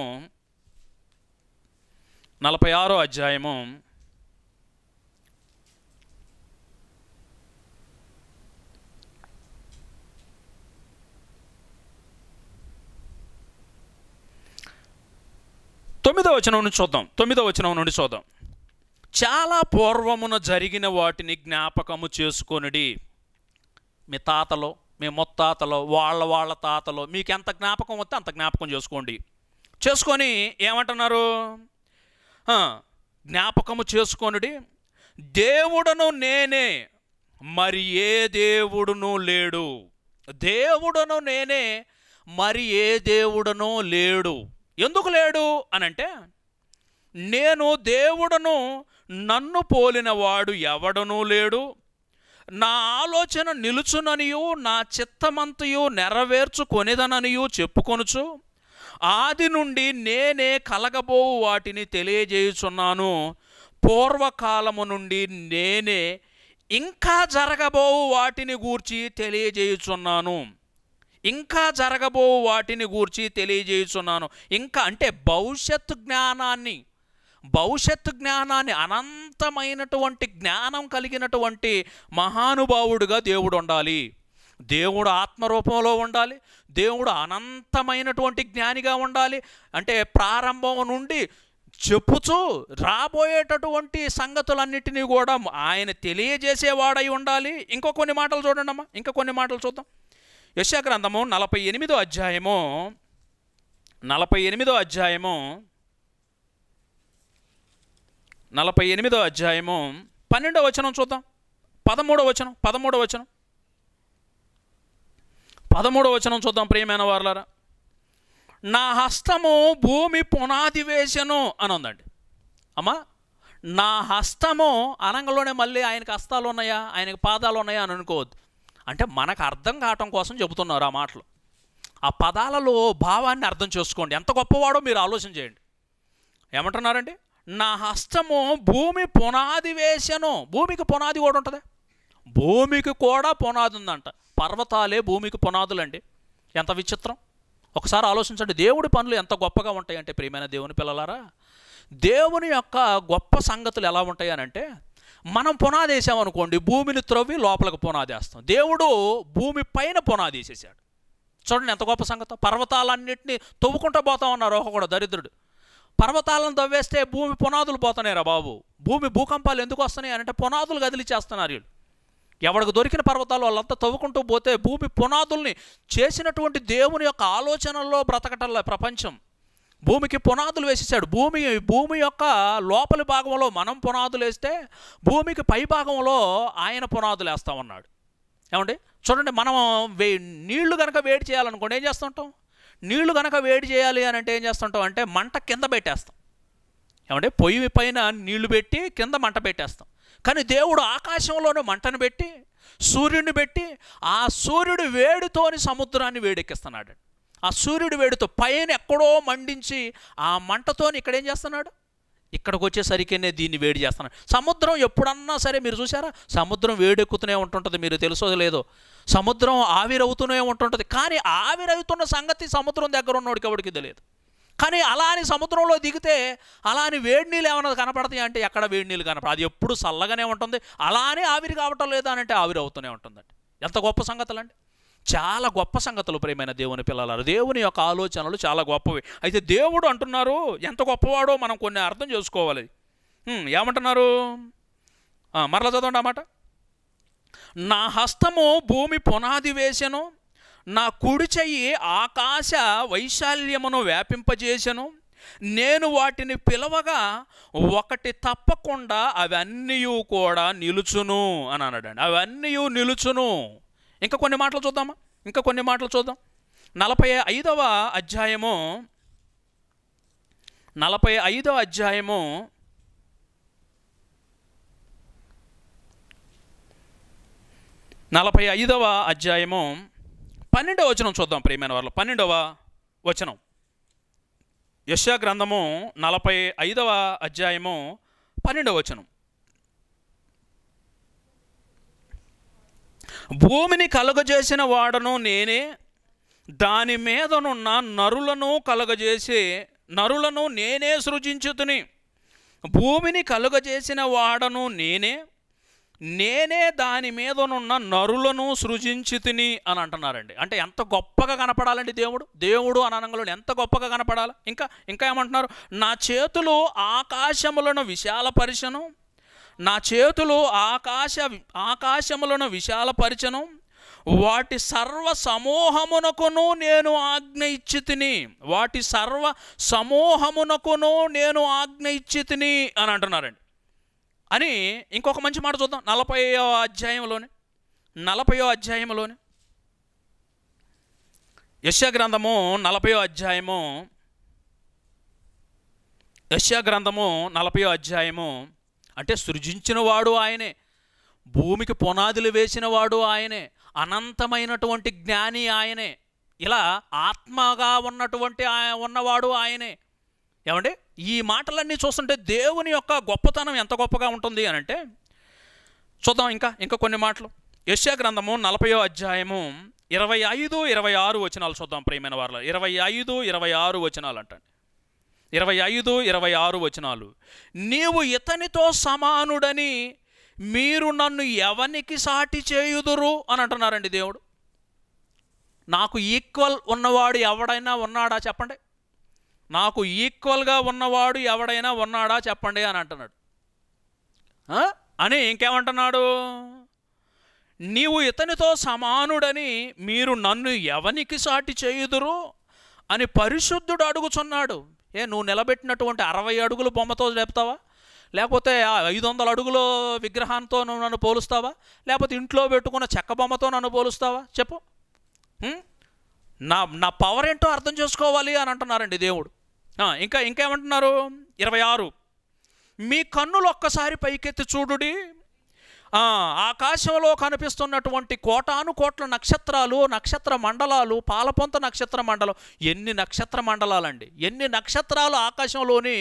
నలభై ఆరో అధ్యాయము తొమ్మిదో వచనం నుండి చూద్దాం తొమ్మిదో వచనం నుండి చూద్దాం చాలా పూర్వమున జరిగిన వాటిని జ్ఞాపకము చేసుకొనిడి మీ తాతలో మీ ముత్తాతలో వాళ్ళ వాళ్ళ తాతలో మీకు ఎంత జ్ఞాపకం వస్తే అంత జ్ఞాపకం చేసుకోండి చేసుకొని ఏమంటున్నారు జ్ఞాపకము చేసుకొనిడి దేవుడును నేనే మరి ఏ దేవుడును లేడు దేవుడును నేనే మరి ఏ దేవుడనో లేడు ఎందుకు లేడు అనంటే నేను దేవుడను నన్ను పోలినవాడు ఎవడనూ లేడు నా ఆలోచన నిలుచుననియు నా చిత్తమంతయు నెరవేర్చుకొనిదననియు చెప్పుకొనుచు ఆది నుండి నేనే కలగబో వాటిని తెలియజేయుచున్నాను పూర్వకాలము నుండి నేనే ఇంకా జరగబో వాటిని గూర్చి తెలియజేయుచున్నాను ఇంకా జరగబో వాటిని గూర్చి తెలియజేయుచున్నాను ఇంకా అంటే భవిష్యత్తు జ్ఞానాన్ని భవిష్యత్తు జ్ఞానాన్ని అనంతమైనటువంటి జ్ఞానం కలిగినటువంటి మహానుభావుడిగా దేవుడు ఉండాలి దేవుడు ఆత్మరూపంలో ఉండాలి దేవుడు అనంతమైనటువంటి జ్ఞానిగా ఉండాలి అంటే ప్రారంభం నుండి చెప్పుచూ రాబోయేటటువంటి సంగతులన్నిటినీ కూడా ఆయన తెలియజేసేవాడై ఉండాలి ఇంకో కొన్ని మాటలు చూడండి అమ్మా ఇంకా కొన్ని మాటలు చూద్దాం యశాగ్రంథము నలభై ఎనిమిదో అధ్యాయము నలభై ఎనిమిదో అధ్యాయము నలభై ఎనిమిదో అధ్యాయము పన్నెండో వచనం చూద్దాం పదమూడో వచనం పదమూడో వచనం పదమూడో వచనం చూద్దాం ప్రియమైన వారులారా నా హస్తము భూమి పునాది వేసను అని ఉందండి అమ్మా నా హస్తము అనంగలోనే మళ్ళీ ఆయనకు హస్తాలు ఉన్నాయా ఆయనకు పాదాలు ఉన్నాయా అని అనుకోవద్దు అంటే మనకు అర్థం కావటం కోసం చెబుతున్నారు ఆ మాటలు ఆ పదాలలో భావాన్ని అర్థం చేసుకోండి ఎంత గొప్పవాడో మీరు ఆలోచన చేయండి ఏమంటున్నారండి నా హస్తము భూమి పునాది వేసను భూమికి పునాది కూడా ఉంటుంది భూమికి కూడా పునాది ఉందంట పర్వతాలే భూమికి పునాదులండి ఎంత విచిత్రం ఒకసారి ఆలోచించండి దేవుడి పనులు ఎంత గొప్పగా ఉంటాయంటే ప్రియమైన దేవుని పిల్లలారా దేవుని యొక్క గొప్ప సంగతులు ఎలా ఉంటాయనంటే మనం పునాదేశామనుకోండి భూమిని త్రవ్వి లోపలికి పునాదేస్తాం దేవుడు భూమి పైన పునాదేసేసాడు చూడండి ఎంత గొప్ప సంగతం పర్వతాలన్నింటినీ తవ్వుకుంటూ పోతా ఉన్నారు కూడా దరిద్రుడు పర్వతాలను తవ్వేస్తే భూమి పునాదులు పోతున్నాయిరా బాబు భూమి భూకంపాలు ఎందుకు వస్తున్నాయి అంటే పునాదులు కదిలిచేస్తున్నారు వీళ్ళు ఎవరికి దొరికిన పర్వతాలు వాళ్ళంతా తవ్వుకుంటూ పోతే భూమి పునాదుల్ని చేసినటువంటి దేవుని యొక్క ఆలోచనల్లో బ్రతకటల్లా ప్రపంచం భూమికి పునాదులు వేసేసాడు భూమి భూమి యొక్క లోపలి భాగంలో మనం పునాదులు వేస్తే భూమికి పై భాగంలో ఆయన పునాదులు వేస్తామన్నాడు ఏమండి చూడండి మనం వే నీళ్లు కనుక వేడి చేయాలనుకోండి ఏం చేస్తుంటాం నీళ్లు కనుక వేడి చేయాలి అని అంటే ఏం చేస్తుంటాం అంటే మంట కింద పెట్టేస్తాం ఏమంటే పొయ్యి పైన నీళ్లు పెట్టి కింద మంట పెట్టేస్తాం కానీ దేవుడు ఆకాశంలోనే మంటను పెట్టి సూర్యుడిని పెట్టి ఆ సూర్యుడు వేడితోని సముద్రాన్ని వేడెక్కిస్తున్నాడు ఆ సూర్యుడు వేడితో పైన ఎక్కడో మండించి ఆ మంటతోని ఇక్కడ ఏం చేస్తున్నాడు ఇక్కడికి వచ్చేసరికేనే దీన్ని వేడి చేస్తున్నాడు సముద్రం ఎప్పుడన్నా సరే మీరు చూసారా సముద్రం వేడెక్కుతూనే ఉంటుంటుంది మీరు తెలుసో లేదో సముద్రం ఆవిరవుతూనే ఉంటుంటుంది కానీ ఆవిరవుతున్న సంగతి సముద్రం దగ్గర ఉన్నోడికి ఎవరికి తెలియదు కానీ అలా అని సముద్రంలో దిగితే అలా అని వేడి నీళ్ళు ఏమైనా కనపడతాయి అంటే ఎక్కడ వేడి నీళ్ళు కనపడ అది ఎప్పుడు చల్లగానే ఉంటుంది అలా అని ఆవిరి కావటం లేదా అని అంటే ఆవిరి అవుతూనే ఉంటుందండి ఎంత గొప్ప సంగతులండి చాలా గొప్ప సంగతులు ప్రేమైన దేవుని పిల్లలారు దేవుని యొక్క ఆలోచనలు చాలా గొప్పవి అయితే దేవుడు అంటున్నారు ఎంత గొప్పవాడో మనం కొన్ని అర్థం చేసుకోవాలి ఏమంటున్నారు మరలా చదవండి అన్నమాట నా హస్తము భూమి పునాది వేసెను నా కుడి చెయ్యి ఆకాశ వైశాల్యమును వ్యాపింపజేశను నేను వాటిని పిలవగా ఒకటి తప్పకుండా అవన్నీ కూడా నిలుచును అని అన్నాడండి అవన్నీ నిలుచును ఇంకా కొన్ని మాటలు చూద్దామా ఇంకా కొన్ని మాటలు చూద్దాం నలభై ఐదవ అధ్యాయము నలభై ఐదవ అధ్యాయము నలభై ఐదవ అధ్యాయము పన్నెండవ వచనం చూద్దాం ప్రియమైన వాళ్ళు పన్నెండవ వచనం యశ్యా గ్రంథము నలభై ఐదవ అధ్యాయము పన్నెండవ వచనం భూమిని కలగజేసిన వాడను నేనే దాని మీదనున్న నరులను కలగజేసే నరులను నేనే సృజించుతుని భూమిని కలుగజేసిన వాడను నేనే నేనే దాని మీదనున్న నరులను సృజించి తిని అని అంటున్నారండి అంటే ఎంత గొప్పగా కనపడాలండి దేవుడు దేవుడు అనంగంలో ఎంత గొప్పగా కనపడాలి ఇంకా ఇంకా ఏమంటున్నారు నా చేతులు ఆకాశములను విశాలపరిచను నా చేతులు ఆకాశ ఆకాశములను విశాలపరిచను వాటి సర్వ సమూహమునకును నేను ఆజ్ఞ ఇచ్చితిని వాటి సర్వ సమూహమునకును నేను ఆజ్ఞ ఇచ్చితిని అని అంటున్నారండి అని ఇంకొక మంచి మాట చూద్దాం నలభైయో అధ్యాయంలోని నలభయో అధ్యాయంలోని యశ్యగ్రంథము నలభయో అధ్యాయము యశ్యగ్రంథము నలభయో అధ్యాయము అంటే సృజించినవాడు ఆయనే భూమికి పునాదులు వేసినవాడు ఆయనే అనంతమైనటువంటి జ్ఞాని ఆయనే ఇలా ఆత్మగా ఉన్నటువంటి ఉన్నవాడు ఆయనే ఏమండి ఈ మాటలన్నీ చూస్తుంటే దేవుని యొక్క గొప్పతనం ఎంత గొప్పగా ఉంటుంది అని అంటే చూద్దాం ఇంకా ఇంకా కొన్ని మాటలు యశ్యా గ్రంథము నలభయో అధ్యాయము ఇరవై ఐదు ఇరవై ఆరు వచనాలు చూద్దాం ప్రియమైన వారిలో ఇరవై ఐదు ఇరవై ఆరు వచనాలు అంటండి ఇరవై ఐదు ఇరవై ఆరు వచనాలు నీవు ఇతనితో సమానుడని మీరు నన్ను ఎవనికి సాటి చేయుదురు అని అంటున్నారండి దేవుడు నాకు ఈక్వల్ ఉన్నవాడు ఎవడైనా ఉన్నాడా చెప్పండి నాకు ఈక్వల్గా ఉన్నవాడు ఎవడైనా ఉన్నాడా చెప్పండి అని అంటున్నాడు అని ఇంకేమంటున్నాడు నీవు ఇతనితో సమానుడని మీరు నన్ను ఎవనికి సాటి చేయుదురు అని పరిశుద్ధుడు అడుగుచున్నాడు ఏ నువ్వు నిలబెట్టినటువంటి అరవై అడుగులు బొమ్మతో లేపుతావా లేకపోతే ఐదు వందల అడుగులు విగ్రహాంతో నువ్వు నన్ను పోలుస్తావా లేకపోతే ఇంట్లో పెట్టుకున్న చెక్క బొమ్మతో నన్ను పోలుస్తావా చెప్పు నా నా పవర్ ఏంటో అర్థం చేసుకోవాలి అని అంటున్నారండి దేవుడు ఇంకా ఇంకేమంటున్నారు ఇరవై ఆరు మీ కన్నులు ఒక్కసారి పైకెత్తి చూడుడి ఆకాశంలో కనిపిస్తున్నటువంటి కోటాను కోట్ల నక్షత్రాలు నక్షత్ర మండలాలు పాలపొంత నక్షత్ర మండలం ఎన్ని నక్షత్ర మండలాలండి ఎన్ని నక్షత్రాలు ఆకాశంలోని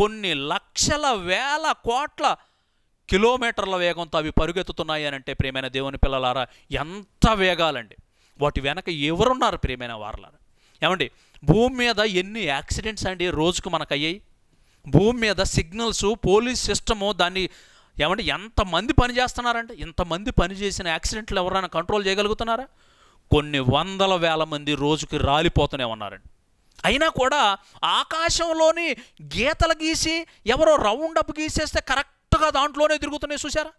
కొన్ని లక్షల వేల కోట్ల కిలోమీటర్ల వేగంతో అవి పరుగెత్తుతున్నాయి అంటే ప్రియమైన దేవుని పిల్లలారా ఎంత వేగాలండి వాటి వెనక ఎవరున్నారు ప్రియమైన వారలారా ఏమండి భూమి మీద ఎన్ని యాక్సిడెంట్స్ అండి రోజుకు మనకు అయ్యాయి భూమి మీద సిగ్నల్స్ పోలీస్ సిస్టము దాన్ని ఏమంటే ఎంతమంది పని చేస్తున్నారంటే ఇంతమంది పని చేసిన యాక్సిడెంట్లు ఎవరైనా కంట్రోల్ చేయగలుగుతున్నారా కొన్ని వందల వేల మంది రోజుకి రాలిపోతూనే ఉన్నారండి అయినా కూడా ఆకాశంలోని గీతలు గీసి ఎవరో రౌండ్ అప్ గీసేస్తే కరెక్ట్గా దాంట్లోనే తిరుగుతున్నాయి చూసారా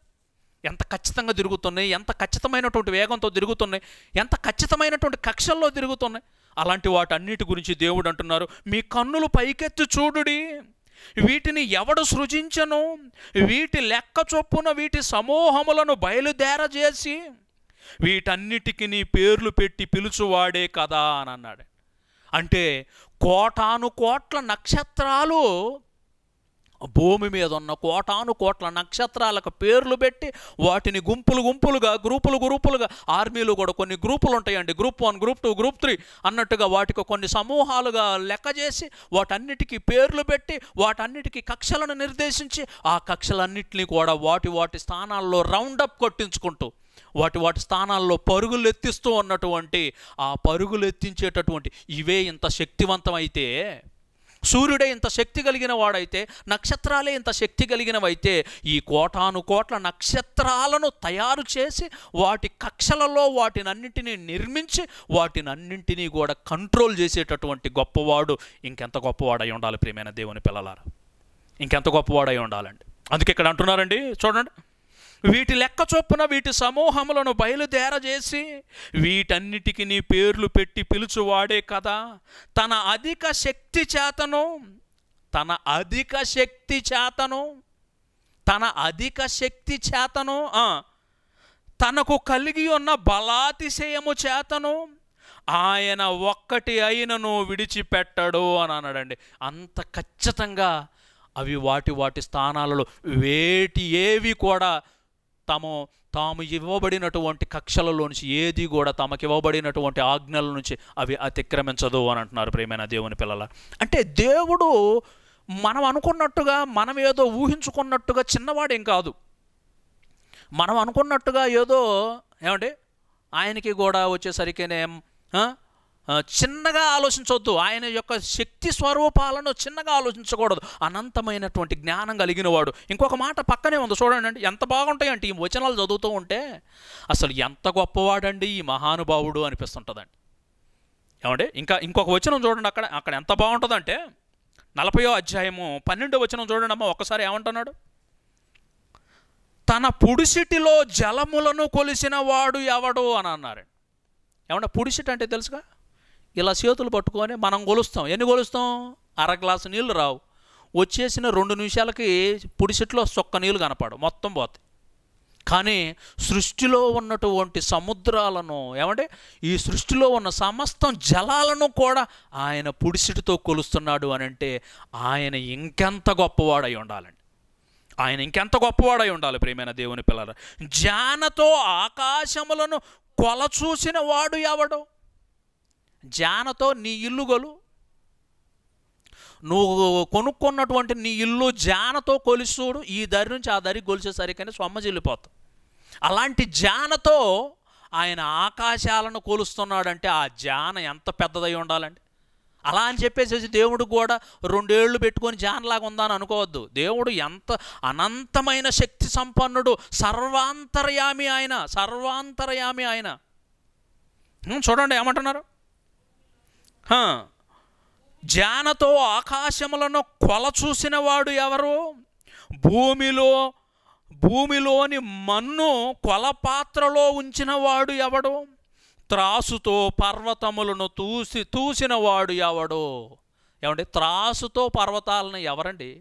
ఎంత ఖచ్చితంగా తిరుగుతున్నాయి ఎంత ఖచ్చితమైనటువంటి వేగంతో తిరుగుతున్నాయి ఎంత ఖచ్చితమైనటువంటి కక్షల్లో తిరుగుతున్నాయి అలాంటి వాటన్నిటి గురించి దేవుడు అంటున్నారు మీ కన్నులు పైకెత్తి చూడుడి వీటిని ఎవడు సృజించను వీటి లెక్క చొప్పున వీటి సమూహములను బయలుదేరజేసి వీటన్నిటికి నీ పేర్లు పెట్టి పిలుచువాడే కదా అని అన్నాడు అంటే కోటాను కోట్ల నక్షత్రాలు భూమి మీద ఉన్న కోటాను కోట్ల నక్షత్రాలకు పేర్లు పెట్టి వాటిని గుంపులు గుంపులుగా గ్రూపులు గ్రూపులుగా ఆర్మీలు కూడా కొన్ని గ్రూపులు ఉంటాయండి group one group two group three అన్నట్టుగా వాటికి కొన్ని సమూహాలుగా లెక్క చేసి వాటన్నిటికీ పేర్లు పెట్టి వాటన్నిటికీ కక్షలను నిర్దేశించి ఆ కక్షలన్నింటినీ కూడా వాటి వాటి స్థానాల్లో రౌండప్ కొట్టించుకుంటూ వాటి వాటి స్థానాల్లో పరుగులు ఎత్తిస్తూ ఉన్నటువంటి ఆ పరుగులు ఎత్తించేటటువంటి ఇవే ఇంత శక్తివంతమైతే సూర్యుడే ఇంత శక్తి కలిగిన వాడైతే నక్షత్రాలే ఇంత శక్తి కలిగినవైతే ఈ కోటాను కోట్ల నక్షత్రాలను తయారు చేసి వాటి కక్షలలో వాటినన్నింటినీ నిర్మించి వాటినన్నింటినీ కూడా కంట్రోల్ చేసేటటువంటి గొప్పవాడు ఇంకెంత గొప్పవాడై ఉండాలి ప్రియమైన దేవుని పిల్లలారా ఇంకెంత గొప్పవాడై ఉండాలండి అందుకే ఇక్కడ అంటున్నారండి చూడండి వీటి లెక్క చొప్పున వీటి సమూహములను బయలుదేరజేసి వీటన్నిటికి నీ పేర్లు పెట్టి పిలుచువాడే కదా తన అధిక శక్తి చేతను తన అధిక శక్తి చేతను తన అధిక శక్తి చేతను తనకు కలిగి ఉన్న బలాతిశయము చేతను ఆయన ఒక్కటి అయినను విడిచిపెట్టడు అని అన్నాడండి అంత ఖచ్చితంగా అవి వాటి వాటి స్థానాలలో వేటి ఏవి కూడా తాము తాము ఇవ్వబడినటువంటి నుంచి ఏది కూడా తమకు ఇవ్వబడినటువంటి ఆజ్ఞల నుంచి అవి అతిక్రమించదు అని అంటున్నారు ప్రేమైన దేవుని పిల్లల అంటే దేవుడు మనం అనుకున్నట్టుగా మనం ఏదో ఊహించుకున్నట్టుగా చిన్నవాడేం కాదు మనం అనుకున్నట్టుగా ఏదో ఏమండి ఆయనకి కూడా వచ్చేసరికినే చిన్నగా ఆలోచించవద్దు ఆయన యొక్క శక్తి స్వరూపాలను చిన్నగా ఆలోచించకూడదు అనంతమైనటువంటి జ్ఞానం కలిగిన వాడు ఇంకొక మాట పక్కనే ఉంది చూడండి ఎంత బాగుంటాయంటే ఈ వచనాలు చదువుతూ ఉంటే అసలు ఎంత గొప్పవాడండి ఈ మహానుభావుడు అనిపిస్తుంటుందండి ఏమండి ఇంకా ఇంకొక వచనం చూడండి అక్కడ అక్కడ ఎంత బాగుంటుందంటే నలభయో అధ్యాయము పన్నెండో వచనం చూడండి అమ్మ ఒకసారి ఏమంటున్నాడు తన పుడిసిటిలో జలములను కొలిసిన వాడు ఎవడు అని అన్నారండి ఏమంటే పుడిసిటి అంటే తెలుసుగా ఇలా చేతులు పట్టుకొని మనం గొలుస్తాం ఎన్ని గొలుస్తాం అర గ్లాసు నీళ్ళు రావు వచ్చేసిన రెండు నిమిషాలకి పొడి చెట్లో సొక్క నీళ్ళు కనపడు మొత్తం పోతాయి కానీ సృష్టిలో ఉన్నటువంటి సముద్రాలను ఏమంటే ఈ సృష్టిలో ఉన్న సమస్తం జలాలను కూడా ఆయన పుడిసిటితో కొలుస్తున్నాడు అని అంటే ఆయన ఇంకెంత గొప్పవాడై ఉండాలండి ఆయన ఇంకెంత గొప్పవాడై ఉండాలి ప్రేమైన దేవుని పిల్లలు జానతో ఆకాశములను కొల చూసిన వాడు ఎవడో జానతో నీ ఇల్లు గొలు నువ్వు కొనుక్కున్నటువంటి నీ ఇల్లు జానతో కొలుస్తూడు ఈ దరి నుంచి ఆ దరి కొలిసేసరికైనా స్వమ్మ చెల్లిపోతావు అలాంటి జానతో ఆయన ఆకాశాలను కొలుస్తున్నాడంటే ఆ జాన ఎంత పెద్దదై ఉండాలండి అలా అని చెప్పేసేసి దేవుడు కూడా రెండేళ్లు పెట్టుకొని జానలాగా ఉందని అనుకోవద్దు దేవుడు ఎంత అనంతమైన శక్తి సంపన్నుడు సర్వాంతర్యామి ఆయన సర్వాంతర్యామి ఆయన చూడండి ఏమంటున్నారు జానతో ఆకాశములను కొల చూసిన వాడు ఎవరు భూమిలో భూమిలోని మన్ను కొల ఉంచిన ఉంచినవాడు ఎవడు త్రాసుతో పర్వతములను తూసి తూసినవాడు ఎవడు ఏమండి త్రాసుతో పర్వతాలను ఎవరండి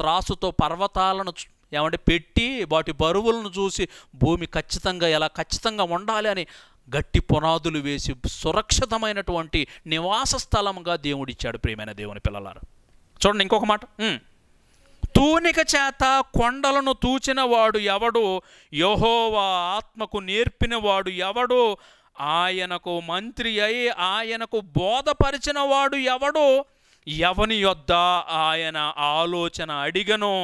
త్రాసుతో పర్వతాలను ఏమంటే పెట్టి వాటి బరువులను చూసి భూమి ఖచ్చితంగా ఎలా ఖచ్చితంగా ఉండాలి అని గట్టి పునాదులు వేసి సురక్షితమైనటువంటి నివాస స్థలంగా దేవుడిచ్చాడు ప్రియమైన దేవుని పిల్లలారు చూడండి ఇంకొక మాట తూనిక చేత కొండలను తూచిన వాడు ఎవడు యహోవా ఆత్మకు నేర్పిన వాడు ఎవడు ఆయనకు మంత్రి అయి ఆయనకు బోధపరిచిన వాడు ఎవడు ఎవని యొద్ద ఆయన ఆలోచన అడిగనో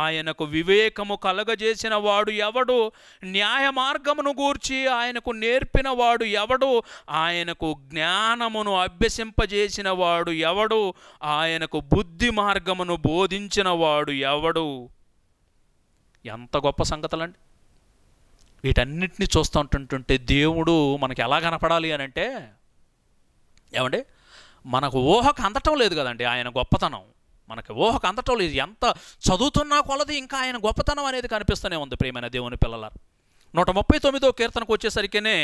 ఆయనకు వివేకము కలగజేసిన వాడు ఎవడు న్యాయ మార్గమును గూర్చి ఆయనకు నేర్పిన వాడు ఎవడు ఆయనకు జ్ఞానమును అభ్యసింపజేసిన వాడు ఎవడు ఆయనకు బుద్ధి మార్గమును బోధించిన వాడు ఎవడు ఎంత గొప్ప సంగతులండి వీటన్నిటిని చూస్తూ ఉంటుంటుంటే దేవుడు మనకి ఎలా కనపడాలి అని అంటే ఏమండి మనకు ఊహకు అందటం లేదు కదండి ఆయన గొప్పతనం మనకు ఊహకు అందటం లేదు ఎంత చదువుతున్నా కొలది ఇంకా ఆయన గొప్పతనం అనేది కనిపిస్తూనే ఉంది ప్రియమైన దేవుని పిల్లల నూట ముప్పై తొమ్మిదో కీర్తనకు వచ్చేసరికినే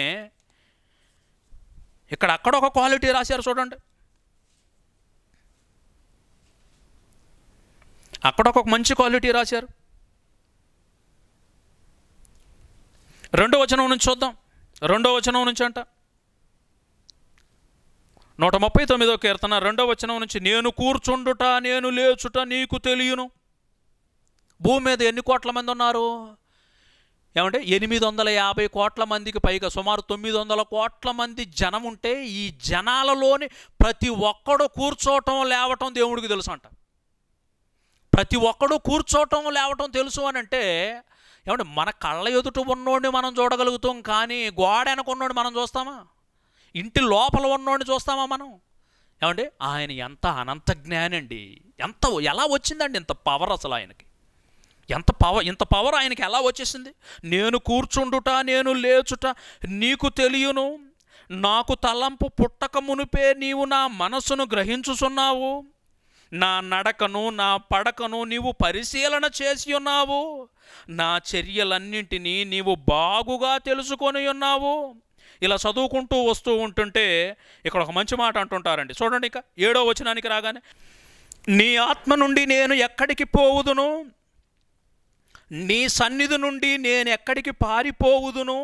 ఇక్కడ అక్కడ ఒక క్వాలిటీ రాశారు చూడండి అక్కడ ఒక మంచి క్వాలిటీ రాశారు రెండో వచనం నుంచి చూద్దాం రెండో వచనం నుంచి అంట నూట ముప్పై తొమ్మిదో కీర్తన రెండవ వచనం నుంచి నేను కూర్చుండుట నేను లేచుట నీకు తెలియను భూమి మీద ఎన్ని కోట్ల మంది ఉన్నారు ఏమంటే ఎనిమిది వందల యాభై కోట్ల మందికి పైగా సుమారు తొమ్మిది వందల కోట్ల మంది జనం ఉంటే ఈ జనాలలోని ప్రతి ఒక్కడు కూర్చోవటం లేవటం దేవుడికి తెలుసు అంట ప్రతి ఒక్కడు కూర్చోవటం లేవటం తెలుసు అని అంటే ఏమంటే మన కళ్ళ ఎదుట ఉన్నోడిని మనం చూడగలుగుతాం కానీ గోడ ఉన్నోడిని మనం చూస్తామా ఇంటి లోపల ఉన్నోడిని చూస్తామా మనం ఏమండి ఆయన ఎంత అనంత జ్ఞానండి ఎంత ఎలా వచ్చిందండి ఇంత పవర్ అసలు ఆయనకి ఎంత పవర్ ఇంత పవర్ ఆయనకి ఎలా వచ్చేసింది నేను కూర్చుండుట నేను లేచుట నీకు తెలియను నాకు తలంపు పుట్టక మునిపే నీవు నా మనసును గ్రహించుచున్నావు నా నడకను నా పడకను నీవు పరిశీలన చేసి ఉన్నావు నా చర్యలన్నింటినీ నీవు బాగుగా తెలుసుకొని ఉన్నావు ఇలా చదువుకుంటూ వస్తూ ఉంటుంటే ఇక్కడ ఒక మంచి మాట అంటుంటారండి చూడండి ఇక ఏడో వచనానికి రాగానే నీ ఆత్మ నుండి నేను ఎక్కడికి పోవుదును నీ సన్నిధి నుండి నేను ఎక్కడికి పారిపోవుదును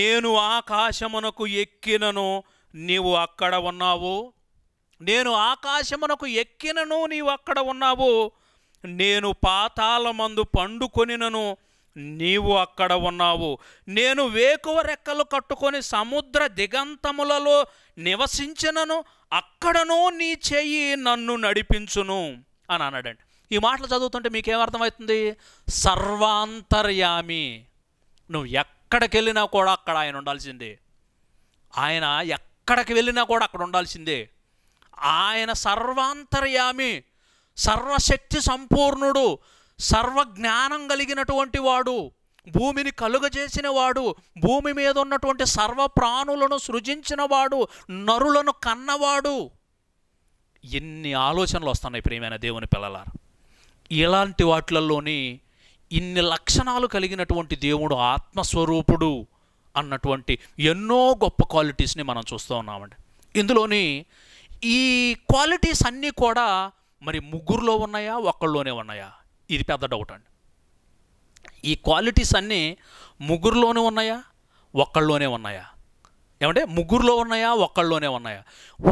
నేను ఆకాశమునకు ఎక్కినను నీవు అక్కడ ఉన్నావు నేను ఆకాశమునకు ఎక్కినను నీవు అక్కడ ఉన్నావు నేను పాతాళమందు పండుకొనినను నీవు అక్కడ ఉన్నావు నేను వేకువ రెక్కలు కట్టుకొని సముద్ర దిగంతములలో నివసించినను అక్కడనూ నీ చెయ్యి నన్ను నడిపించును అని అన్నాడండి ఈ మాటలు చదువుతుంటే మీకేమర్థమవుతుంది సర్వాంతర్యామి నువ్వు ఎక్కడికి వెళ్ళినా కూడా అక్కడ ఆయన ఉండాల్సిందే ఆయన ఎక్కడికి వెళ్ళినా కూడా అక్కడ ఉండాల్సిందే ఆయన సర్వాంతర్యామి సర్వశక్తి సంపూర్ణుడు సర్వజ్ఞానం కలిగినటువంటి వాడు భూమిని కలుగజేసిన వాడు భూమి మీద ఉన్నటువంటి సర్వ ప్రాణులను సృజించినవాడు నరులను కన్నవాడు ఎన్ని ఆలోచనలు వస్తున్నాయి ప్రియమైన దేవుని పిల్లలారు ఇలాంటి వాటిలలోని ఇన్ని లక్షణాలు కలిగినటువంటి దేవుడు ఆత్మస్వరూపుడు అన్నటువంటి ఎన్నో గొప్ప క్వాలిటీస్ని మనం చూస్తూ ఉన్నామండి ఇందులోని ఈ క్వాలిటీస్ అన్నీ కూడా మరి ముగ్గురులో ఉన్నాయా ఒకళ్ళలోనే ఉన్నాయా ఇది పెద్ద డౌట్ అండి ఈ క్వాలిటీస్ అన్నీ ముగ్గురులోనే ఉన్నాయా ఒక్కళ్ళలోనే ఉన్నాయా ఏమంటే ముగ్గురులో ఉన్నాయా ఒక్కళ్ళలోనే ఉన్నాయా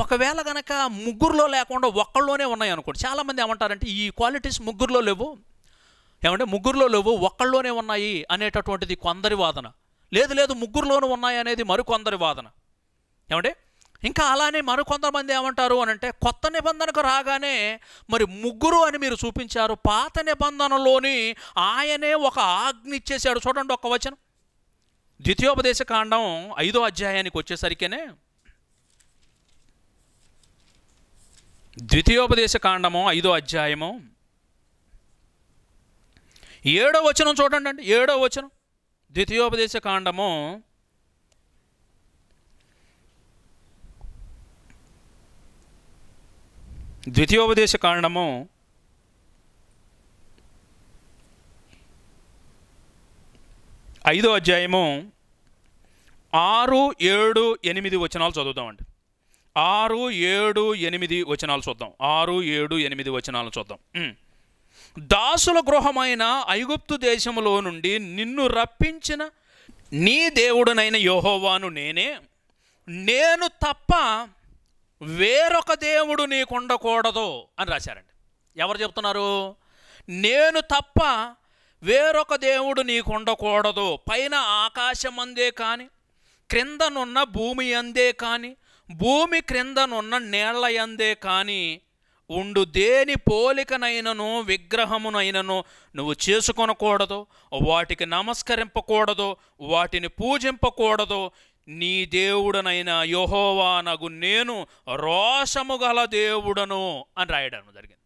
ఒకవేళ కనుక ముగ్గురులో లేకుండా ఒక్కళ్ళలోనే ఉన్నాయి అనుకోండి చాలామంది ఏమంటారంటే ఈ క్వాలిటీస్ ముగ్గురులో లేవు ఏమంటే ముగ్గురులో లేవు ఒక్కళ్ళలోనే ఉన్నాయి అనేటటువంటిది కొందరి వాదన లేదు లేదు ముగ్గురులోనూ ఉన్నాయి అనేది మరికొందరి వాదన ఏమంటే ఇంకా అలానే మరికొంతమంది ఏమంటారు అని అంటే కొత్త నిబంధనకు రాగానే మరి ముగ్గురు అని మీరు చూపించారు పాత నిబంధనలోని ఆయనే ఒక ఆజ్ఞ ఇచ్చేశాడు చూడండి ఒక వచనం ద్వితీయోపదేశ కాండం ఐదో అధ్యాయానికి వచ్చేసరికేనే ద్వితీయోపదేశ కాండము ఐదో అధ్యాయము ఏడో వచనం చూడండి అండి ఏడో వచనం ద్వితీయోపదేశ కాండము ద్వితీయోపదేశ కారణము ఐదో అధ్యాయము ఆరు ఏడు ఎనిమిది వచనాలు చదువుతామండి ఆరు ఏడు ఎనిమిది వచనాలు చూద్దాం ఆరు ఏడు ఎనిమిది వచనాలు చూద్దాం దాసుల గృహమైన ఐగుప్తు దేశంలో నుండి నిన్ను రప్పించిన నీ దేవుడునైన యోహోవాను నేనే నేను తప్ప వేరొక దేవుడు నీకు ఉండకూడదు అని రాశారండి ఎవరు చెప్తున్నారు నేను తప్ప వేరొక దేవుడు నీకు ఉండకూడదు పైన ఆకాశం అందే కానీ క్రిందనున్న భూమి అందే కానీ భూమి క్రిందనున్న నేళ్ల అందే కానీ ఉండు దేని పోలికనైనను విగ్రహమునైనను నువ్వు చేసుకొనకూడదు వాటికి నమస్కరింపకూడదు వాటిని పూజింపకూడదు నీ దేవుడనైన నగు నేను రోషము గల దేవుడను అని రాయడం జరిగింది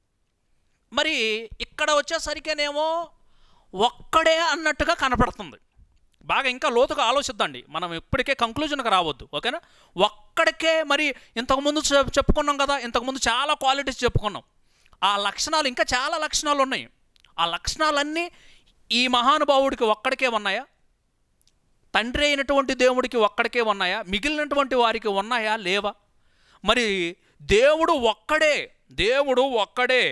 మరి ఇక్కడ వచ్చేసరికేనేమో ఒక్కడే అన్నట్టుగా కనపడుతుంది బాగా ఇంకా లోతుగా ఆలోచిద్దండి మనం ఇప్పటికే కంక్లూజన్కి రావద్దు ఓకేనా ఒక్కడికే మరి ఇంతకుముందు చెప్పుకున్నాం కదా ఇంతకుముందు చాలా క్వాలిటీస్ చెప్పుకున్నాం ఆ లక్షణాలు ఇంకా చాలా లక్షణాలు ఉన్నాయి ఆ లక్షణాలన్నీ ఈ మహానుభావుడికి ఒక్కడికే ఉన్నాయా తండ్రి అయినటువంటి దేవుడికి ఒక్కడికే ఉన్నాయా మిగిలినటువంటి వారికి ఉన్నాయా లేవా మరి దేవుడు ఒక్కడే దేవుడు ఒక్కడే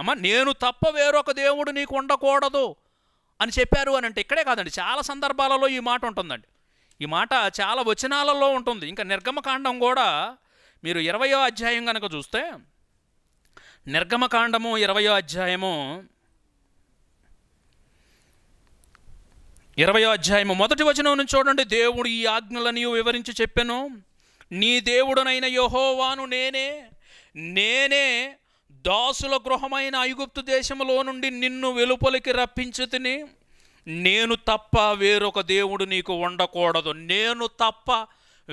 అమ్మ నేను తప్ప వేరొక దేవుడు నీకు ఉండకూడదు అని చెప్పారు అని అంటే ఇక్కడే కాదండి చాలా సందర్భాలలో ఈ మాట ఉంటుందండి ఈ మాట చాలా వచనాలలో ఉంటుంది ఇంకా నిర్గమకాండం కూడా మీరు ఇరవయో అధ్యాయం కనుక చూస్తే నిర్గమకాండము ఇరవయో అధ్యాయము ఇరవయో అధ్యాయము మొదటి వచనం చూడండి దేవుడు ఈ ఆజ్ఞలని వివరించి చెప్పాను నీ దేవుడునైన యహోవాను నేనే నేనే దాసుల గృహమైన ఐగుప్తు దేశంలో నుండి నిన్ను వెలుపలికి రప్పించు నేను తప్ప వేరొక దేవుడు నీకు ఉండకూడదు నేను తప్ప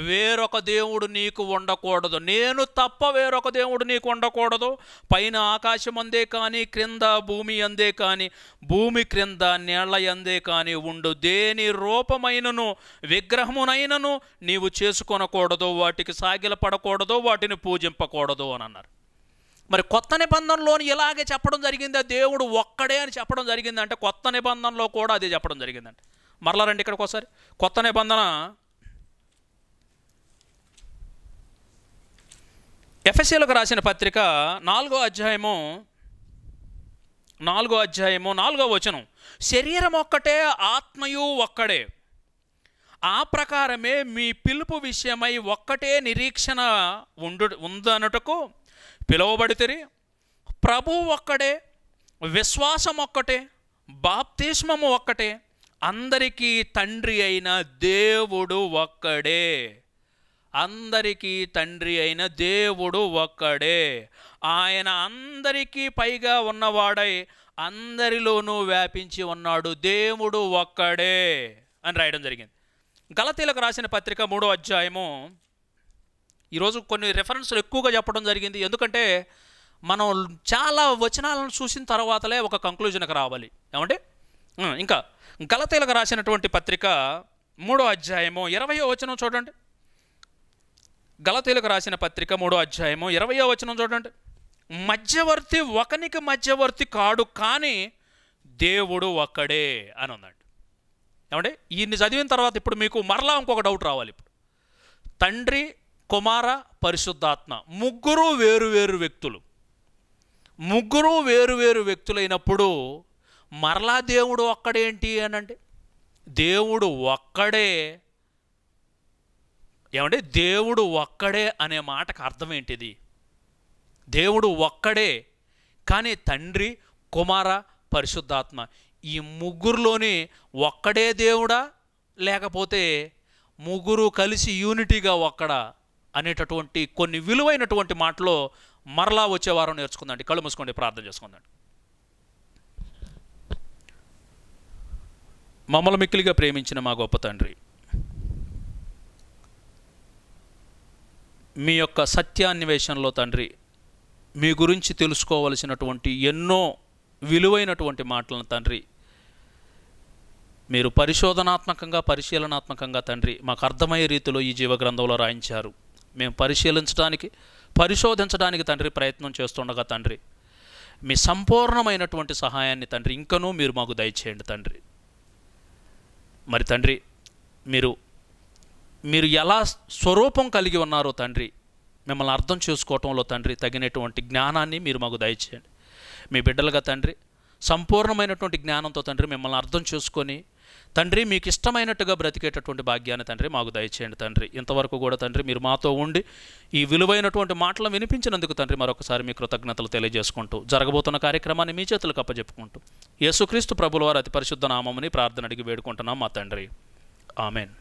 వేరొక దేవుడు నీకు ఉండకూడదు నేను తప్ప వేరొక దేవుడు నీకు ఉండకూడదు పైన ఆకాశం అందే కానీ క్రింద భూమి అందే కానీ భూమి క్రింద నేళ్ల అందే కానీ ఉండు దేని రూపమైనను విగ్రహమునైనను నీవు చేసుకొనకూడదు వాటికి సాగిలపడకూడదు వాటిని పూజింపకూడదు అని అన్నారు మరి కొత్త నిబంధనలోని ఇలాగే చెప్పడం జరిగిందా దేవుడు ఒక్కడే అని చెప్పడం జరిగిందంటే కొత్త నిబంధనలో కూడా అదే చెప్పడం జరిగిందంటే మరలా రండి ఇక్కడికి ఒకసారి కొత్త నిబంధన ఎఫ్ఎస్ఏలకు రాసిన పత్రిక నాలుగో అధ్యాయము నాలుగో అధ్యాయము నాలుగో వచనం శరీరం ఒక్కటే ఆత్మయు ఒక్కడే ఆ ప్రకారమే మీ పిలుపు విషయమై ఒక్కటే నిరీక్షణ ఉండు ఉందనుటకు పిలువబడితే ప్రభు ఒక్కడే విశ్వాసం ఒక్కటే బాప్తిష్మము ఒక్కటే అందరికీ తండ్రి అయిన దేవుడు ఒక్కడే అందరికీ తండ్రి అయిన దేవుడు ఒక్కడే ఆయన అందరికీ పైగా ఉన్నవాడై అందరిలోనూ వ్యాపించి ఉన్నాడు దేవుడు ఒక్కడే అని రాయడం జరిగింది గలతీలకు రాసిన పత్రిక మూడో అధ్యాయము ఈరోజు కొన్ని రెఫరెన్స్లు ఎక్కువగా చెప్పడం జరిగింది ఎందుకంటే మనం చాలా వచనాలను చూసిన తర్వాతలే ఒక కంక్లూజన్కి రావాలి ఏమంటే ఇంకా గలతీలకు రాసినటువంటి పత్రిక మూడో అధ్యాయము ఇరవయో వచనం చూడండి గలతీలకు రాసిన పత్రిక మూడో అధ్యాయము ఇరవయో వచనం చూడండి మధ్యవర్తి ఒకనికి మధ్యవర్తి కాడు కానీ దేవుడు ఒక్కడే అని ఉందండి ఏమంటే ఈయన్ని చదివిన తర్వాత ఇప్పుడు మీకు మరలా ఇంకొక డౌట్ రావాలి ఇప్పుడు తండ్రి కుమార పరిశుద్ధాత్మ ముగ్గురు వేరు వేరు వ్యక్తులు ముగ్గురు వేరు వేరు వ్యక్తులైనప్పుడు మరలా దేవుడు ఒక్కడేంటి అనండి దేవుడు ఒక్కడే ఏమంటే దేవుడు ఒక్కడే అనే మాటకు అర్థం ఏంటిది దేవుడు ఒక్కడే కానీ తండ్రి కుమార పరిశుద్ధాత్మ ఈ ముగ్గురులోనే ఒక్కడే దేవుడా లేకపోతే ముగ్గురు కలిసి యూనిటీగా ఒక్కడా అనేటటువంటి కొన్ని విలువైనటువంటి మాటలో మరలా వచ్చేవారం నేర్చుకుందండి కళ్ళు మూసుకోండి ప్రార్థన చేసుకుందండి మమ్మల్ని మిక్కిలిగా ప్రేమించిన మా గొప్ప తండ్రి మీ యొక్క సత్యాన్వేషణలో తండ్రి మీ గురించి తెలుసుకోవలసినటువంటి ఎన్నో విలువైనటువంటి మాటలను తండ్రి మీరు పరిశోధనాత్మకంగా పరిశీలనాత్మకంగా తండ్రి మాకు అర్థమయ్యే రీతిలో ఈ జీవగ్రంథంలో రాయించారు మేము పరిశీలించడానికి పరిశోధించడానికి తండ్రి ప్రయత్నం చేస్తుండగా తండ్రి మీ సంపూర్ణమైనటువంటి సహాయాన్ని తండ్రి ఇంకనూ మీరు మాకు దయచేయండి తండ్రి మరి తండ్రి మీరు మీరు ఎలా స్వరూపం కలిగి ఉన్నారో తండ్రి మిమ్మల్ని అర్థం చేసుకోవటంలో తండ్రి తగినటువంటి జ్ఞానాన్ని మీరు మాకు దయచేయండి మీ బిడ్డలుగా తండ్రి సంపూర్ణమైనటువంటి జ్ఞానంతో తండ్రి మిమ్మల్ని అర్థం చేసుకొని తండ్రి మీకు ఇష్టమైనట్టుగా బ్రతికేటటువంటి భాగ్యాన్ని తండ్రి మాకు దయచేయండి తండ్రి ఇంతవరకు కూడా తండ్రి మీరు మాతో ఉండి ఈ విలువైనటువంటి మాటలు వినిపించినందుకు తండ్రి మరొకసారి మీ కృతజ్ఞతలు తెలియజేసుకుంటూ జరగబోతున్న కార్యక్రమాన్ని మీ చేతులు కప్పజెప్పుకుంటూ యేసుక్రీస్తు ప్రభుల వారి అతి పరిశుద్ధ నామముని ప్రార్థన అడిగి వేడుకుంటున్నాం మా తండ్రి ఆమెన్